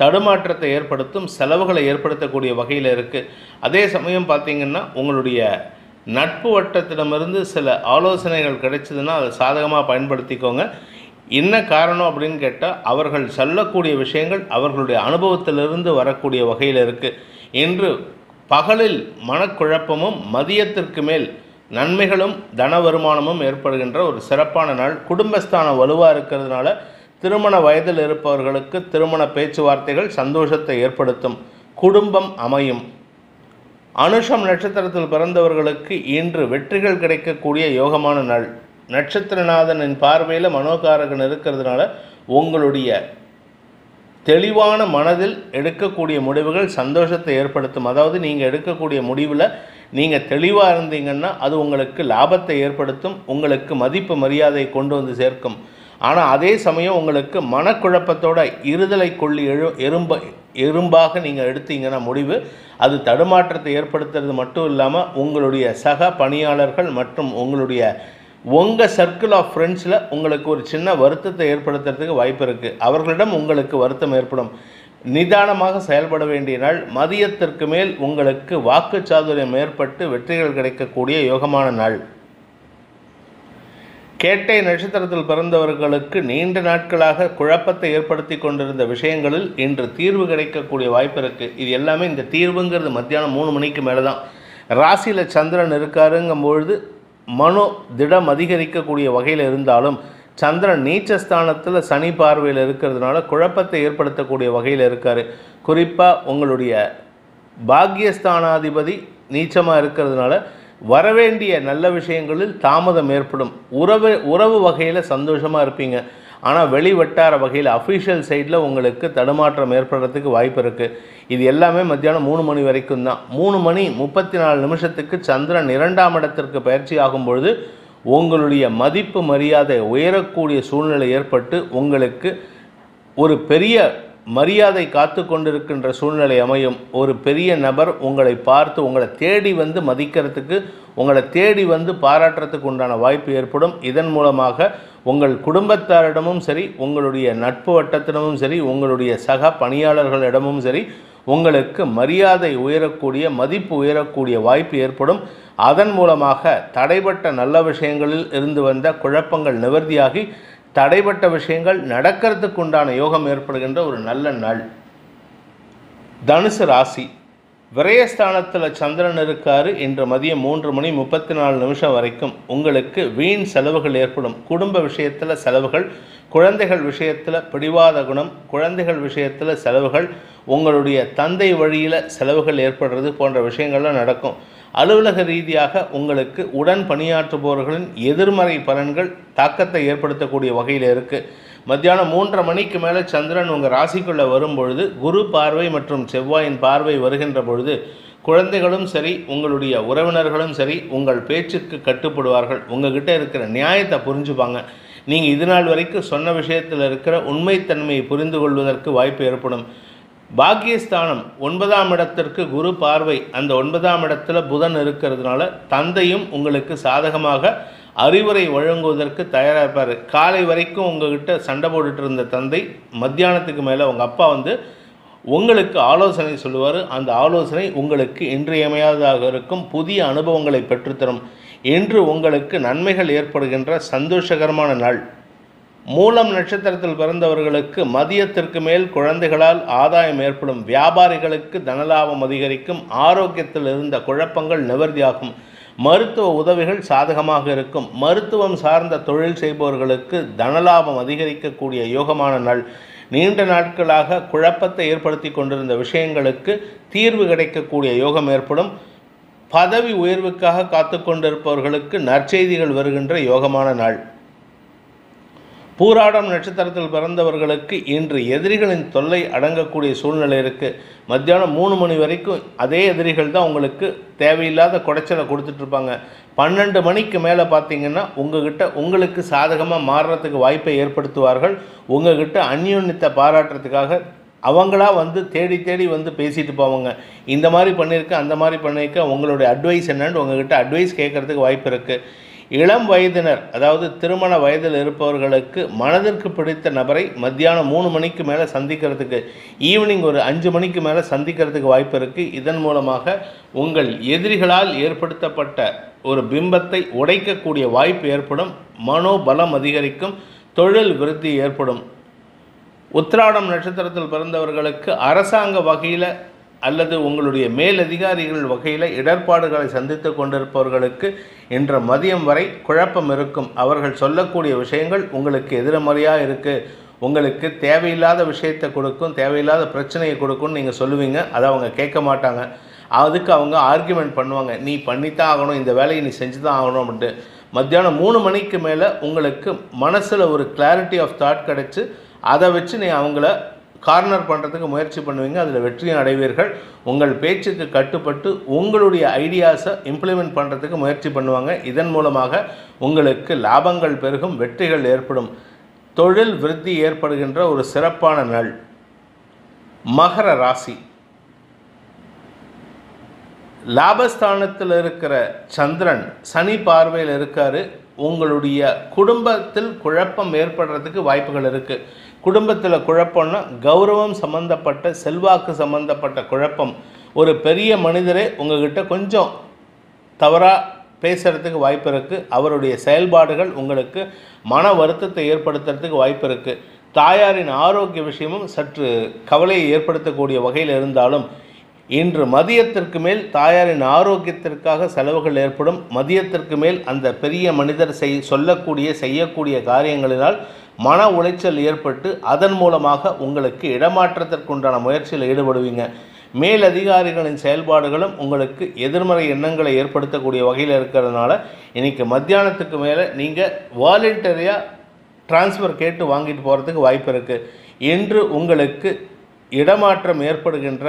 தடுமாற்றத்தை ஏற்படுத்தும் செலவுகளை ஏற்படுத்தக்கூடிய வகையில் இருக்குது அதே சமயம் பார்த்திங்கன்னா உங்களுடைய நட்பு வட்டத்திடமிருந்து சில ஆலோசனைகள் கிடைச்சதுன்னா அதை சாதகமாக பயன்படுத்திக்கோங்க என்ன காரணம் அப்படின்னு கேட்டால் அவர்கள் சொல்லக்கூடிய விஷயங்கள் அவர்களுடைய அனுபவத்திலிருந்து வரக்கூடிய வகையில் இருக்குது இன்று பகலில் மனக்குழப்பமும் மதியத்திற்கு மேல் நன்மைகளும் தன வருமானமும் ஏற்படுகின்ற ஒரு சிறப்பான நாள் குடும்பஸ்தானம் வலுவாக இருக்கிறதுனால திருமண வயதில் இருப்பவர்களுக்கு திருமண பேச்சுவார்த்தைகள் சந்தோஷத்தை ஏற்படுத்தும் குடும்பம் அமையும் அனுஷம் நட்சத்திரத்தில் பிறந்தவர்களுக்கு இன்று வெற்றிகள் கிடைக்கக்கூடிய யோகமான நாள் நட்சத்திரநாதனின் பார்வையில் மனோகாரகன் இருக்கிறதுனால உங்களுடைய தெளிவான மனதில் எடுக்கக்கூடிய முடிவுகள் சந்தோஷத்தை ஏற்படுத்தும் அதாவது நீங்கள் எடுக்கக்கூடிய முடிவில் நீங்கள் தெளிவாக இருந்தீங்கன்னா அது உங்களுக்கு லாபத்தை ஏற்படுத்தும் உங்களுக்கு மதிப்பு மரியாதை கொண்டு வந்து சேர்க்கும் ஆனால் அதே சமயம் உங்களுக்கு மனக்குழப்பத்தோட இருதலை கொள்ளி எழு எறும்ப எறும்பாக நீங்கள் எடுத்தீங்கன்னா முடிவு அது தடுமாற்றத்தை ஏற்படுத்துறது மட்டும் இல்லாமல் உங்களுடைய சக பணியாளர்கள் மற்றும் உங்களுடைய உங்கள் சர்க்கிள் ஆஃப் ஃப்ரெண்ட்ஸில் உங்களுக்கு ஒரு சின்ன வருத்தத்தை ஏற்படுத்துறதுக்கு வாய்ப்பு இருக்குது அவர்களிடம் உங்களுக்கு வருத்தம் ஏற்படும் நிதானமாக செயல்பட வேண்டிய நாள் மதியத்திற்கு மேல் உங்களுக்கு வாக்கு சாதுரியம் ஏற்பட்டு வெற்றிகள் கிடைக்கக்கூடிய யோகமான நாள் கேட்டை நட்சத்திரத்தில் பிறந்தவர்களுக்கு நீண்ட நாட்களாக குழப்பத்தை ஏற்படுத்தி கொண்டிருந்த விஷயங்களில் இன்று தீர்வு கிடைக்கக்கூடிய வாய்ப்பு இருக்குது இது எல்லாமே இந்த தீர்வுங்கிறது மத்தியானம் மூணு மணிக்கு மேலே தான் ராசியில் சந்திரன் இருக்காருங்கும் பொழுது மனு திடம் அதிகரிக்கக்கூடிய வகையில் இருந்தாலும் சந்திரன் நீச்சஸ்தானத்தில் சனி பார்வையில் இருக்கிறதுனால குழப்பத்தை ஏற்படுத்தக்கூடிய வகையில் இருக்கார் குறிப்பாக உங்களுடைய பாக்யஸ்தானாதிபதி நீச்சமாக இருக்கிறதுனால வரவேண்டிய நல்ல விஷயங்களில் தாமதம் ஏற்படும் உறவு உறவு வகையில் சந்தோஷமாக இருப்பீங்க ஆனால் வெளி வட்டார வகையில் அஃபீஷியல் சைடில் உங்களுக்கு தடுமாற்றம் ஏற்படுறதுக்கு வாய்ப்பு இருக்குது இது எல்லாமே மத்தியானம் மூணு மணி வரைக்கும் தான் மூணு மணி முப்பத்தி நாலு நிமிஷத்துக்கு சந்திரன் இரண்டாம் இடத்திற்கு பயிற்சி ஆகும் பொழுது உங்களுடைய மதிப்பு மரியாதை உயரக்கூடிய சூழ்நிலை ஏற்பட்டு உங்களுக்கு ஒரு பெரிய மரியாதை காத்து கொண்டிருக்கின்ற சூழ்நிலை அமையும் ஒரு பெரிய நபர் உங்களை பார்த்து உங்களை தேடி வந்து மதிக்கிறதுக்கு உங்களை தேடி வந்து பாராட்டுறதுக்கு உண்டான வாய்ப்பு ஏற்படும் இதன் மூலமாக உங்கள் குடும்பத்தாரிடமும் சரி உங்களுடைய நட்பு வட்டத்திடமும் சரி உங்களுடைய சக பணியாளர்களிடமும் சரி உங்களுக்கு மரியாதை உயரக்கூடிய மதிப்பு உயரக்கூடிய வாய்ப்பு ஏற்படும் அதன் மூலமாக தடைபட்ட நல்ல விஷயங்களில் இருந்து வந்த குழப்பங்கள் நிவர்த்தியாகி தடைப்பட்ட விஷயங்கள் நடக்கிறதுக்கு உண்டான யோகம் ஏற்படுகின்ற ஒரு நல்ல நாள் தனுசு ராசி விரயஸ்தானத்தில் சந்திரன் இருக்காரு இன்று மதியம் மூன்று மணி முப்பத்தி நாலு நிமிஷம் வரைக்கும் உங்களுக்கு வீண் செலவுகள் ஏற்படும் குடும்ப விஷயத்தில் செலவுகள் குழந்தைகள் விஷயத்தில் பிடிவாத குணம் குழந்தைகள் விஷயத்தில் செலவுகள் உங்களுடைய தந்தை வழியில் செலவுகள் ஏற்படுறது போன்ற விஷயங்கள்லாம் நடக்கும் அலுவலக ரீதியாக உங்களுக்கு உடன் பணியாற்றுபவர்களின் எதிர்மறை பலன்கள் தாக்கத்தை ஏற்படுத்தக்கூடிய வகையில் இருக்குது மத்தியானம் மூன்றரை மணிக்கு மேலே சந்திரன் உங்கள் ராசிக்குள்ளே வரும்பொழுது குரு பார்வை மற்றும் செவ்வாயின் பார்வை வருகின்ற பொழுது குழந்தைகளும் சரி உங்களுடைய உறவினர்களும் சரி உங்கள் பேச்சுக்கு கட்டுப்படுவார்கள் உங்ககிட்ட இருக்கிற நியாயத்தை புரிஞ்சுப்பாங்க நீங்கள் இது நாள் வரைக்கும் சொன்ன விஷயத்தில் இருக்கிற உண்மைத்தன்மையை புரிந்து கொள்வதற்கு வாய்ப்பு ஏற்படும் பாக்கியஸ்தானம் ஒன்பதாம் இடத்திற்கு குரு பார்வை அந்த ஒன்பதாம் இடத்துல புதன் இருக்கிறதுனால தந்தையும் உங்களுக்கு சாதகமாக அறிவுரை வழங்குவதற்கு தயாராக இருப்பார் காலை வரைக்கும் உங்ககிட்ட சண்டை போட்டுட்டு இருந்த தந்தை மத்தியானத்துக்கு மேலே உங்கள் அப்பா வந்து உங்களுக்கு ஆலோசனை சொல்லுவார் அந்த ஆலோசனை உங்களுக்கு இன்றியமையாததாக இருக்கும் புதிய அனுபவங்களை பெற்றுத்தரும் என்று உங்களுக்கு நன்மைகள் ஏற்படுகின்ற சந்தோஷகரமான நாள் மூலம் நட்சத்திரத்தில் பிறந்தவர்களுக்கு மதியத்திற்கு மேல் குழந்தைகளால் ஆதாயம் ஏற்படும் வியாபாரிகளுக்கு தனலாபம் அதிகரிக்கும் ஆரோக்கியத்தில் இருந்த குழப்பங்கள் நிவர்த்தியாகும் மருத்துவ உதவிகள் சாதகமாக இருக்கும் மருத்துவம் சார்ந்த தொழில் செய்பவர்களுக்கு தனலாபம் அதிகரிக்கக்கூடிய யோகமான நாள் நீண்ட நாட்களாக குழப்பத்தை ஏற்படுத்தி கொண்டிருந்த விஷயங்களுக்கு தீர்வு கிடைக்கக்கூடிய யோகம் ஏற்படும் பதவி உயர்வுக்காக காத்து கொண்டிருப்பவர்களுக்கு நற்செய்திகள் வருகின்ற யோகமான நாள் பூராடம் நட்சத்திரத்தில் பிறந்தவர்களுக்கு இன்று எதிரிகளின் தொல்லை அடங்கக்கூடிய சூழ்நிலை இருக்குது மத்தியானம் மூணு மணி வரைக்கும் அதே எதிரிகள் தான் உங்களுக்கு தேவையில்லாத குடைச்சலை கொடுத்துட்ருப்பாங்க பன்னெண்டு மணிக்கு மேலே பார்த்தீங்கன்னா உங்ககிட்ட உங்களுக்கு சாதகமாக மாறுறதுக்கு வாய்ப்பை ஏற்படுத்துவார்கள் உங்ககிட்ட அந்யோன்யத்தை பாராட்டுறதுக்காக அவங்களா வந்து தேடி தேடி வந்து பேசிட்டு போவாங்க இந்த மாதிரி பண்ணியிருக்க அந்த மாதிரி பண்ணியிருக்க உங்களுடைய அட்வைஸ் என்னன்னு உங்ககிட்ட அட்வைஸ் கேட்குறதுக்கு வாய்ப்பு இருக்குது இளம் வயதினர் அதாவது திருமண வயதில் இருப்பவர்களுக்கு மனதிற்கு பிடித்த நபரை மத்தியானம் மூணு மணிக்கு மேலே சந்திக்கிறதுக்கு ஈவினிங் ஒரு அஞ்சு மணிக்கு மேலே சந்திக்கிறதுக்கு வாய்ப்பு இருக்குது இதன் மூலமாக உங்கள் எதிரிகளால் ஏற்படுத்தப்பட்ட ஒரு பிம்பத்தை உடைக்கக்கூடிய வாய்ப்பு ஏற்படும் மனோபலம் அதிகரிக்கும் தொழில் விருத்தி ஏற்படும் உத்ராடம் நட்சத்திரத்தில் பிறந்தவர்களுக்கு அரசாங்க வகையில் அல்லது உங்களுடைய மேலதிகாரிகள் வகையில் இடர்பாடுகளை சந்தித்து கொண்டிருப்பவர்களுக்கு இன்று மதியம் வரை குழப்பம் இருக்கும் அவர்கள் சொல்லக்கூடிய விஷயங்கள் உங்களுக்கு எதிர்மறையாக இருக்குது உங்களுக்கு தேவையில்லாத விஷயத்தை கொடுக்கும் தேவையில்லாத பிரச்சனையை கொடுக்கும்னு நீங்கள் சொல்லுவீங்க அதை அவங்க கேட்க மாட்டாங்க அதுக்கு அவங்க ஆர்கியூமெண்ட் பண்ணுவாங்க நீ பண்ணித்தான் ஆகணும் இந்த வேலையை நீ செஞ்சு தான் ஆகணும் அப்படின்ட்டு மத்தியானம் மூணு மணிக்கு மேலே உங்களுக்கு மனசில் ஒரு கிளாரிட்டி ஆஃப் தாட் கிடச்சி அதை வச்சு நீ அவங்கள கார்னர் பண்ணுறதுக்கு முயற்சி பண்ணுவீங்க அதில் வெற்றியும் அடைவீர்கள் உங்கள் பேச்சுக்கு கட்டுப்பட்டு உங்களுடைய ஐடியாஸை இம்ப்ளிமெண்ட் பண்ணுறதுக்கு முயற்சி பண்ணுவாங்க இதன் மூலமாக உங்களுக்கு லாபங்கள் பெருகும் வெற்றிகள் ஏற்படும் தொழில் விருத்தி ஏற்படுகின்ற ஒரு சிறப்பான நாள் மகர ராசி லாபஸ்தானத்தில் இருக்கிற சந்திரன் சனி பார்வையில் இருக்கார் உங்களுடைய குடும்பத்தில் குழப்பம் ஏற்படுறதுக்கு வாய்ப்புகள் இருக்குது குடும்பத்தில் குழப்பம்னா கௌரவம் சம்மந்தப்பட்ட செல்வாக்கு சம்மந்தப்பட்ட குழப்பம் ஒரு பெரிய மனிதரே உங்ககிட்ட கொஞ்சம் தவறாக பேசுகிறதுக்கு வாய்ப்பு இருக்குது அவருடைய செயல்பாடுகள் உங்களுக்கு மன வருத்தத்தை ஏற்படுத்துறதுக்கு வாய்ப்பு இருக்குது தாயாரின் ஆரோக்கிய விஷயமும் சற்று கவலையை ஏற்படுத்தக்கூடிய வகையில் இருந்தாலும் இன்று மதியத்திற்கு மேல் தாயாரின் ஆரோக்கியத்திற்காக செலவுகள் ஏற்படும் மதியத்திற்கு மேல் அந்த பெரிய மனிதர் செய் சொல்லக்கூடிய செய்யக்கூடிய காரியங்களினால் மன உளைச்சல் ஏற்பட்டு அதன் மூலமாக உங்களுக்கு இடமாற்றத்திற்குண்டான முயற்சியில் ஈடுபடுவீங்க மேலதிகாரிகளின் செயல்பாடுகளும் உங்களுக்கு எதிர்மறை எண்ணங்களை ஏற்படுத்தக்கூடிய வகையில் இருக்கிறதுனால இன்றைக்கி மத்தியானத்துக்கு மேலே நீங்கள் வாலண்டரியாக டிரான்ஸ்ஃபர் கேட்டு வாங்கிட்டு போகிறதுக்கு வாய்ப்பு இருக்குது இன்று உங்களுக்கு இடமாற்றம் ஏற்படுகின்ற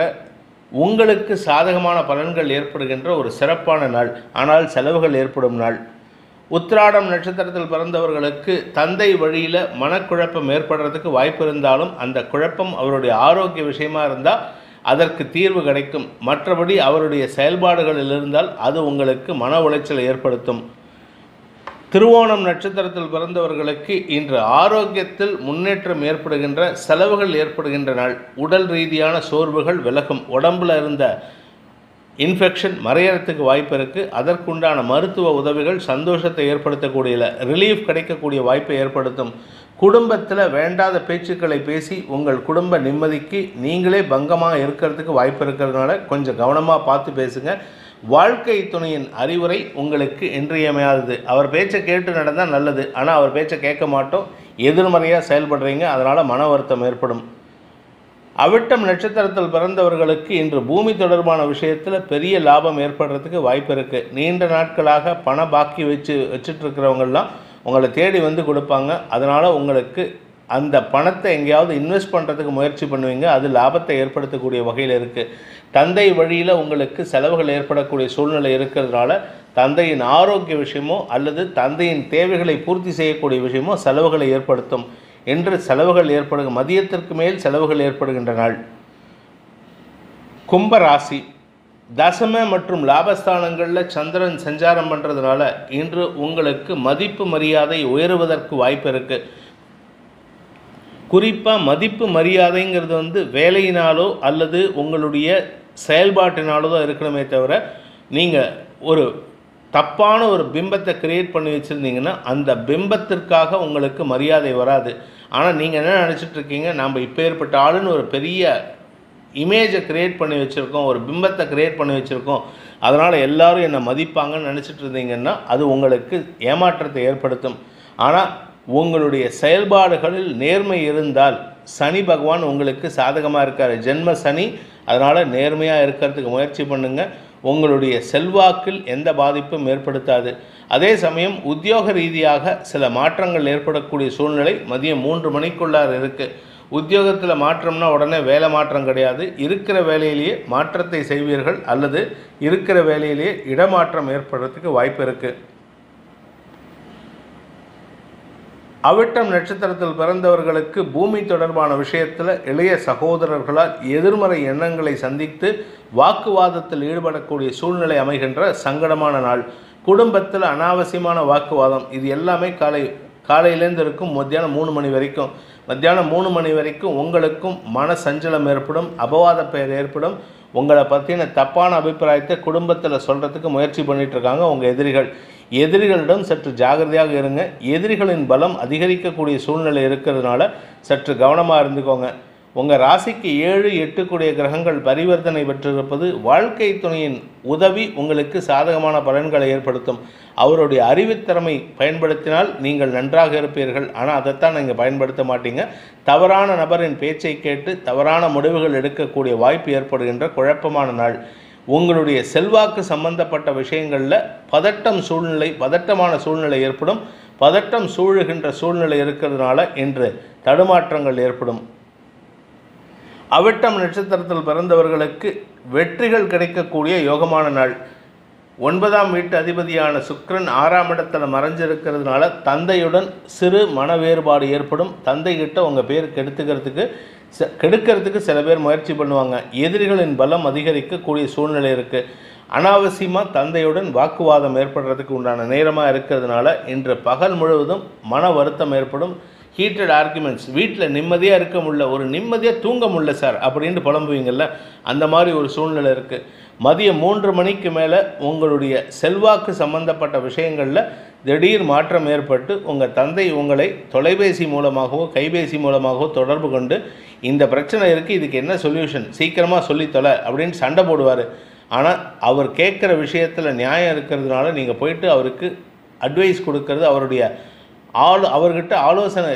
உங்களுக்கு சாதகமான பலன்கள் ஏற்படுகின்ற ஒரு சிறப்பான நாள் ஆனால் செலவுகள் ஏற்படும் நாள் உத்திராடம் நட்சத்திரத்தில் பிறந்தவர்களுக்கு தந்தை வழியில் மனக்குழப்பம் ஏற்படுறதுக்கு வாய்ப்பு இருந்தாலும் அந்த குழப்பம் அவருடைய ஆரோக்கிய விஷயமா இருந்தால் அதற்கு தீர்வு கிடைக்கும் மற்றபடி அவருடைய செயல்பாடுகளில் இருந்தால் அது உங்களுக்கு மன உளைச்சலை ஏற்படுத்தும் திருவோணம் நட்சத்திரத்தில் பிறந்தவர்களுக்கு இன்று ஆரோக்கியத்தில் முன்னேற்றம் ஏற்படுகின்ற செலவுகள் ஏற்படுகின்ற நாள் உடல் ரீதியான சோர்வுகள் விலகும் உடம்பில் இருந்த இன்ஃபெக்ஷன் மறையறதுக்கு வாய்ப்பு இருக்குது அதற்குண்டான மருத்துவ உதவிகள் சந்தோஷத்தை ஏற்படுத்தக்கூடிய ரிலீஃப் கிடைக்கக்கூடிய வாய்ப்பை ஏற்படுத்தும் குடும்பத்தில் வேண்டாத பேச்சுக்களை பேசி உங்கள் குடும்ப நிம்மதிக்கு நீங்களே பங்கமாக இருக்கிறதுக்கு வாய்ப்பு இருக்கிறதுனால கொஞ்சம் கவனமாக பார்த்து பேசுங்கள் வாழ்க்கை துணையின் அறிவுரை உங்களுக்கு இன்றியமையாதது அவர் பேச்சை கேட்டு நடந்தால் நல்லது ஆனால் அவர் பேச்சை கேட்க மாட்டோம் எதிர்மறையாக செயல்படுறீங்க அதனால் மன வருத்தம் ஏற்படும் அவிட்டம் நட்சத்திரத்தில் பிறந்தவர்களுக்கு இன்று பூமி தொடர்பான விஷயத்தில் பெரிய லாபம் ஏற்படுறதுக்கு வாய்ப்பு இருக்குது நீண்ட நாட்களாக பண பாக்கி வச்சு வச்சுட்ருக்கிறவங்கெல்லாம் உங்களை தேடி வந்து கொடுப்பாங்க அதனால் உங்களுக்கு அந்த பணத்தை எங்கேயாவது இன்வெஸ்ட் பண்ணுறதுக்கு முயற்சி பண்ணுவீங்க அது லாபத்தை ஏற்படுத்தக்கூடிய வகையில் இருக்குது தந்தை வழியில் உங்களுக்கு செலவுகள் ஏற்படக்கூடிய சூழ்நிலை இருக்கிறதுனால தந்தையின் ஆரோக்கிய விஷயமோ அல்லது தந்தையின் தேவைகளை பூர்த்தி செய்யக்கூடிய விஷயமோ செலவுகளை ஏற்படுத்தும் என்று செலவுகள் ஏற்படுகிற மதியத்திற்கு மேல் செலவுகள் ஏற்படுகின்ற நாள் கும்பராசி தசம மற்றும் லாபஸ்தானங்களில் சந்திரன் சஞ்சாரம் பண்ணுறதுனால இன்று உங்களுக்கு மதிப்பு மரியாதை உயருவதற்கு வாய்ப்பு இருக்குது குறிப்பாக மதிப்பு மரியாதைங்கிறது வந்து வேலையினாலோ அல்லது உங்களுடைய செயல்பாட்டினாலோ தான் இருக்கணுமே தவிர நீங்கள் ஒரு தப்பான ஒரு பிம்பத்தை கிரியேட் பண்ணி வச்சுருந்தீங்கன்னா அந்த பிம்பத்திற்காக உங்களுக்கு மரியாதை வராது ஆனால் நீங்கள் என்ன நினச்சிட்ருக்கீங்க நம்ம இப்போ ஏற்பட்ட ஆளுன்னு ஒரு பெரிய இமேஜை க்ரியேட் பண்ணி வச்சுருக்கோம் ஒரு பிம்பத்தை க்ரியேட் பண்ணி வச்சுருக்கோம் அதனால் எல்லோரும் என்னை மதிப்பாங்கன்னு நினச்சிட்டு இருந்தீங்கன்னா அது உங்களுக்கு ஏமாற்றத்தை ஏற்படுத்தும் ஆனால் உங்களுடைய செயல்பாடுகளில் நேர்மை இருந்தால் சனி பகவான் உங்களுக்கு சாதகமாக இருக்கார் ஜென்ம சனி அதனால் நேர்மையாக இருக்கிறதுக்கு முயற்சி பண்ணுங்கள் உங்களுடைய செல்வாக்கில் எந்த பாதிப்பும் ஏற்படுத்தாது அதே சமயம் உத்தியோக ரீதியாக சில மாற்றங்கள் ஏற்படக்கூடிய சூழ்நிலை மதியம் மூன்று மணிக்குள்ளார் இருக்குது உத்தியோகத்தில் மாற்றம்னா உடனே வேலை மாற்றம் கிடையாது இருக்கிற வேலையிலேயே மாற்றத்தை செய்வீர்கள் அல்லது இருக்கிற வேலையிலேயே இடமாற்றம் ஏற்படுறதுக்கு வாய்ப்பு இருக்குது அவிட்டம் நட்சத்திரத்தில் பிறந்தவர்களுக்கு பூமி தொடர்பான விஷயத்தில் இளைய சகோதரர்களால் எதிர்மறை எண்ணங்களை சந்தித்து வாக்குவாதத்தில் ஈடுபடக்கூடிய சூழ்நிலை அமைகின்ற சங்கடமான நாள் குடும்பத்தில் அனாவசியமான வாக்குவாதம் இது எல்லாமே காலை காலையிலேருந்து இருக்கும் மத்தியானம் மூணு மணி வரைக்கும் மத்தியானம் மூணு மணி வரைக்கும் உங்களுக்கும் மன சஞ்சலம் ஏற்படும் அபவாத பெயர் ஏற்படும் உங்களை பற்றின தப்பான அபிப்பிராயத்தை குடும்பத்தில் சொல்கிறதுக்கு முயற்சி பண்ணிகிட்ருக்காங்க உங்கள் எதிரிகள் எதிரிகளிடம் சற்று ஜாகிரதையாக இருங்க எதிரிகளின் பலம் அதிகரிக்கக்கூடிய சூழ்நிலை இருக்கிறதுனால சற்று கவனமாக இருந்துக்கோங்க உங்கள் ராசிக்கு ஏழு எட்டுக்குடைய கிரகங்கள் பரிவர்த்தனை பெற்றிருப்பது வாழ்க்கை துணையின் உதவி உங்களுக்கு சாதகமான பலன்களை ஏற்படுத்தும் அவருடைய அறிவுத்திறமை பயன்படுத்தினால் நீங்கள் நன்றாக இருப்பீர்கள் ஆனால் அதைத்தான் நீங்கள் பயன்படுத்த மாட்டீங்க தவறான நபரின் பேச்சை கேட்டு தவறான முடிவுகள் எடுக்கக்கூடிய வாய்ப்பு ஏற்படுகின்ற குழப்பமான நாள் உங்களுடைய செல்வாக்கு சம்பந்தப்பட்ட விஷயங்களில் பதட்டம் சூழ்நிலை பதட்டமான சூழ்நிலை ஏற்படும் பதட்டம் சூழுகின்ற சூழ்நிலை இருக்கிறதுனால இன்று தடுமாற்றங்கள் ஏற்படும் அவிட்டம் நட்சத்திரத்தில் பிறந்தவர்களுக்கு வெற்றிகள் கிடைக்கக்கூடிய யோகமான நாள் ஒன்பதாம் வீட்டு அதிபதியான சுக்ரன் ஆறாம் இடத்துல மறைஞ்சிருக்கிறதுனால தந்தையுடன் சிறு மன வேறுபாடு ஏற்படும் தந்தைகிட்ட உங்கள் பேர் கெடுத்துக்கிறதுக்கு கெடுக்கிறதுக்கு சில பேர் முயற்சி பண்ணுவாங்க எதிரிகளின் பலம் அதிகரிக்கக்கூடிய சூழ்நிலை இருக்குது அனாவசியமாக தந்தையுடன் வாக்குவாதம் ஏற்படுறதுக்கு உண்டான நேரமாக இருக்கிறதுனால இன்று பகல் முழுவதும் மன வருத்தம் ஏற்படும் ஹீட்டட் ஆர்குமெண்ட்ஸ் வீட்டில் நிம்மதியாக இருக்க முடியல ஒரு நிம்மதியாக தூங்க முடியல சார் அப்படின்ட்டு புலம்புவீங்கள்ல அந்த மாதிரி ஒரு சூழ்நிலை இருக்குது மதியம் மூன்று மணிக்கு மேலே உங்களுடைய செல்வாக்கு சம்பந்தப்பட்ட விஷயங்களில் திடீர் மாற்றம் ஏற்பட்டு உங்கள் தந்தை உங்களை தொலைபேசி மூலமாகவோ கைபேசி மூலமாகவோ தொடர்பு கொண்டு இந்த பிரச்சனை இருக்குது இதுக்கு என்ன சொல்யூஷன் சீக்கிரமாக சொல்லித்தொலை அப்படின்னு சண்டை போடுவார் ஆனால் அவர் கேட்குற விஷயத்தில் நியாயம் இருக்கிறதுனால நீங்கள் போயிட்டு அவருக்கு அட்வைஸ் கொடுக்கறது அவருடைய ஆள் அவர்கிட்ட ஆலோசனை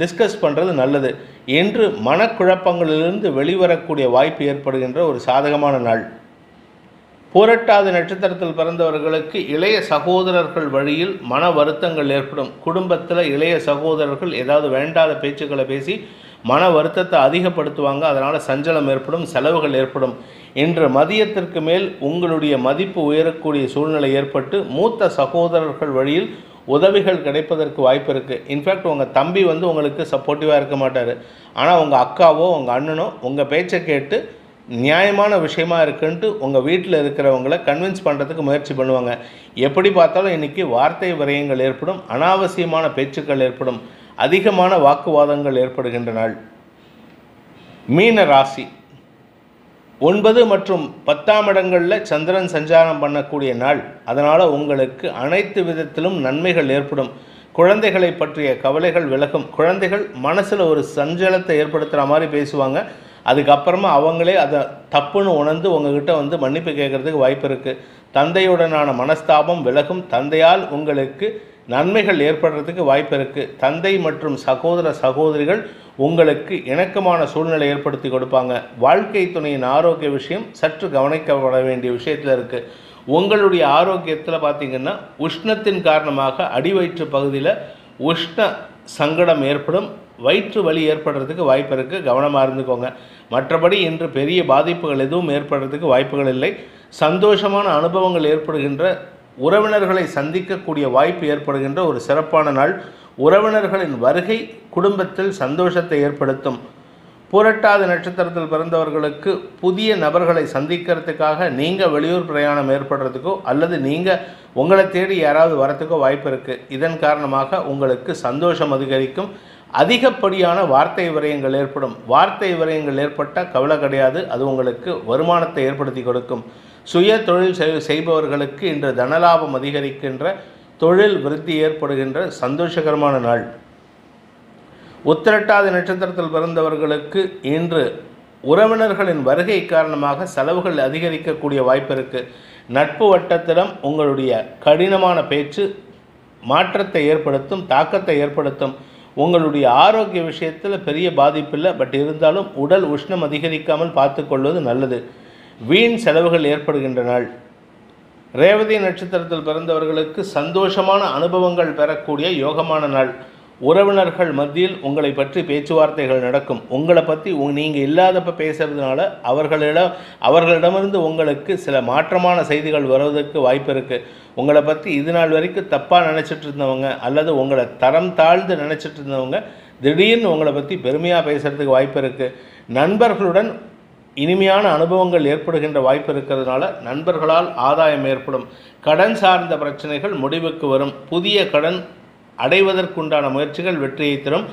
டிஸ்கஸ் பண்ணுறது நல்லது என்று மனக்குழப்பங்களிலிருந்து வெளிவரக்கூடிய வாய்ப்பு ஏற்படுகின்ற ஒரு சாதகமான நாள் பூரட்டாதி நட்சத்திரத்தில் பிறந்தவர்களுக்கு இளைய சகோதரர்கள் வழியில் மன வருத்தங்கள் ஏற்படும் குடும்பத்தில் இளைய சகோதரர்கள் ஏதாவது வேண்டாத பேச்சுக்களை பேசி மன வருத்தத்தை அதிகப்படுத்துவாங்க அதனால் சஞ்சலம் ஏற்படும் செலவுகள் ஏற்படும் இன்று மதியத்திற்கு மேல் உங்களுடைய மதிப்பு உயரக்கூடிய சூழ்நிலை ஏற்பட்டு மூத்த சகோதரர்கள் வழியில் உதவிகள் கிடைப்பதற்கு வாய்ப்பு இருக்குது இன்ஃபேக்ட் உங்கள் தம்பி வந்து உங்களுக்கு சப்போர்ட்டிவாக இருக்க மாட்டார் ஆனால் உங்கள் அக்காவோ உங்கள் அண்ணனோ உங்கள் பேச்சை கேட்டு நியாயமான விஷயமா இருக்குன்ட்டு உங்கள் வீட்டில் இருக்கிறவங்கள கன்வின்ஸ் பண்ணுறதுக்கு முயற்சி பண்ணுவாங்க எப்படி பார்த்தாலும் இன்றைக்கி வார்த்தை விரயங்கள் ஏற்படும் அனாவசியமான பேச்சுக்கள் ஏற்படும் அதிகமான வாக்குவாதங்கள் ஏற்படுகின்ற நாள் மீன ராசி ஒன்பது மற்றும் பத்தாம் இடங்களில் சந்திரன் சஞ்சாரம் பண்ணக்கூடிய நாள் அதனால் உங்களுக்கு அனைத்து விதத்திலும் நன்மைகள் ஏற்படும் குழந்தைகளை பற்றிய கவலைகள் விலகும் குழந்தைகள் மனசில் ஒரு சஞ்சலத்தை ஏற்படுத்துகிற மாதிரி பேசுவாங்க அதுக்கப்புறமா அவங்களே அதை தப்புன்னு உணர்ந்து உங்ககிட்ட வந்து மன்னிப்பு கேட்குறதுக்கு வாய்ப்பு இருக்குது தந்தையுடனான மனஸ்தாபம் விலகும் தந்தையால் உங்களுக்கு நன்மைகள் ஏற்படுறதுக்கு வாய்ப்பு இருக்குது தந்தை மற்றும் சகோதர சகோதரிகள் உங்களுக்கு இணக்கமான சூழ்நிலை ஏற்படுத்தி கொடுப்பாங்க வாழ்க்கை துணையின் ஆரோக்கிய விஷயம் சற்று கவனிக்கப்பட வேண்டிய விஷயத்தில் இருக்குது உங்களுடைய ஆரோக்கியத்தில் பார்த்திங்கன்னா உஷ்ணத்தின் காரணமாக அடிவயிற்று பகுதியில் உஷ்ண சங்கடம் ஏற்படும் வயிற்று வலி ஏற்படுறதுக்கு வாய்ப்பு இருக்குது கவனமாக இருந்துக்கோங்க மற்றபடி இன்று பெரிய பாதிப்புகள் எதுவும் ஏற்படுறதுக்கு வாய்ப்புகள் இல்லை சந்தோஷமான அனுபவங்கள் ஏற்படுகின்ற உறவினர்களை சந்திக்கக்கூடிய வாய்ப்பு ஏற்படுகின்ற ஒரு சிறப்பான நாள் உறவினர்களின் வருகை குடும்பத்தில் சந்தோஷத்தை ஏற்படுத்தும் புரட்டாத நட்சத்திரத்தில் பிறந்தவர்களுக்கு புதிய நபர்களை சந்திக்கிறதுக்காக நீங்கள் வெளியூர் பிரயாணம் ஏற்படுறதுக்கோ அல்லது நீங்கள் உங்களை தேடி யாராவது வரத்துக்கோ வாய்ப்பு இருக்குது இதன் காரணமாக உங்களுக்கு சந்தோஷம் அதிகரிக்கும் அதிகப்படியான வார்த்தை விரயங்கள் ஏற்படும் வார்த்தை விரயங்கள் ஏற்பட்டால் கவலை கிடையாது அது உங்களுக்கு வருமானத்தை ஏற்படுத்தி கொடுக்கும் சுய தொழில் செய்பவர்களுக்கு இன்று தனலாபம் அதிகரிக்கின்ற தொழில் விருத்தி ஏற்படுகின்ற சந்தோஷகரமான நாள் உத்திரட்டாத நட்சத்திரத்தில் பிறந்தவர்களுக்கு இன்று உறவினர்களின் வருகை காரணமாக செலவுகள் அதிகரிக்கக்கூடிய வாய்ப்பு இருக்குது நட்பு வட்டத்திடம் உங்களுடைய கடினமான பேச்சு மாற்றத்தை ஏற்படுத்தும் தாக்கத்தை ஏற்படுத்தும் உங்களுடைய ஆரோக்கிய விஷயத்தில் பெரிய பாதிப்பில்லை பட் இருந்தாலும் உடல் உஷ்ணம் அதிகரிக்காமல் பார்த்துக்கொள்வது நல்லது வீண் செலவுகள் ஏற்படுகின்ற நாள் ரேவதி நட்சத்திரத்தில் பிறந்தவர்களுக்கு சந்தோஷமான அனுபவங்கள் பெறக்கூடிய யோகமான நாள் உறவினர்கள் மத்தியில் உங்களை பற்றி பேச்சுவார்த்தைகள் நடக்கும் உங்களை பற்றி நீங்கள் இல்லாதப்ப பேசுகிறதுனால அவர்களிடம் அவர்களிடமிருந்து உங்களுக்கு சில மாற்றமான செய்திகள் வருவதற்கு வாய்ப்பு இருக்குது உங்களை பற்றி இது நாள் வரைக்கும் தப்பாக நினச்சிட்டு இருந்தவங்க அல்லது உங்களை தரம் தாழ்ந்து நினச்சிட்டு இருந்தவங்க திடீர்னு உங்களை பற்றி பெருமையாக பேசுகிறதுக்கு வாய்ப்பு இருக்குது நண்பர்களுடன் இனிமையான அனுபவங்கள் ஏற்படுகின்ற வாய்ப்பு இருக்கிறதுனால நண்பர்களால் ஆதாயம் ஏற்படும் கடன் சார்ந்த பிரச்சனைகள் முடிவுக்கு வரும் புதிய கடன் அடைவதற்குண்டான முயற்சிகள் வெற்றியை தரும்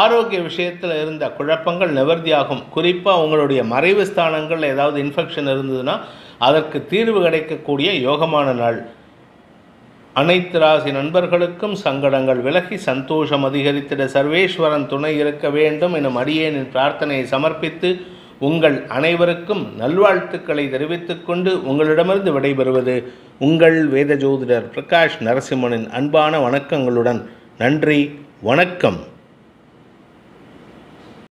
ஆரோக்கிய விஷயத்தில் இருந்த குழப்பங்கள் நிவர்த்தியாகும் குறிப்பாக உங்களுடைய மறைவு ஸ்தானங்களில் ஏதாவது இன்ஃபெக்ஷன் இருந்ததுன்னா அதற்கு தீர்வு கிடைக்கக்கூடிய யோகமான நாள் அனைத்து ராசி நண்பர்களுக்கும் சங்கடங்கள் விலகி சந்தோஷம் அதிகரித்திட சர்வேஸ்வரன் துணை இருக்க வேண்டும் எனும் அடியேனின் பிரார்த்தனையை சமர்ப்பித்து உங்கள் அனைவருக்கும் நல்வாழ்த்துக்களை தெரிவித்துக் கொண்டு உங்களிடமிருந்து விடைபெறுவது உங்கள் வேத ஜோதிடர் பிரகாஷ் நரசிம்மனின் அன்பான வணக்கங்களுடன் நன்றி வணக்கம்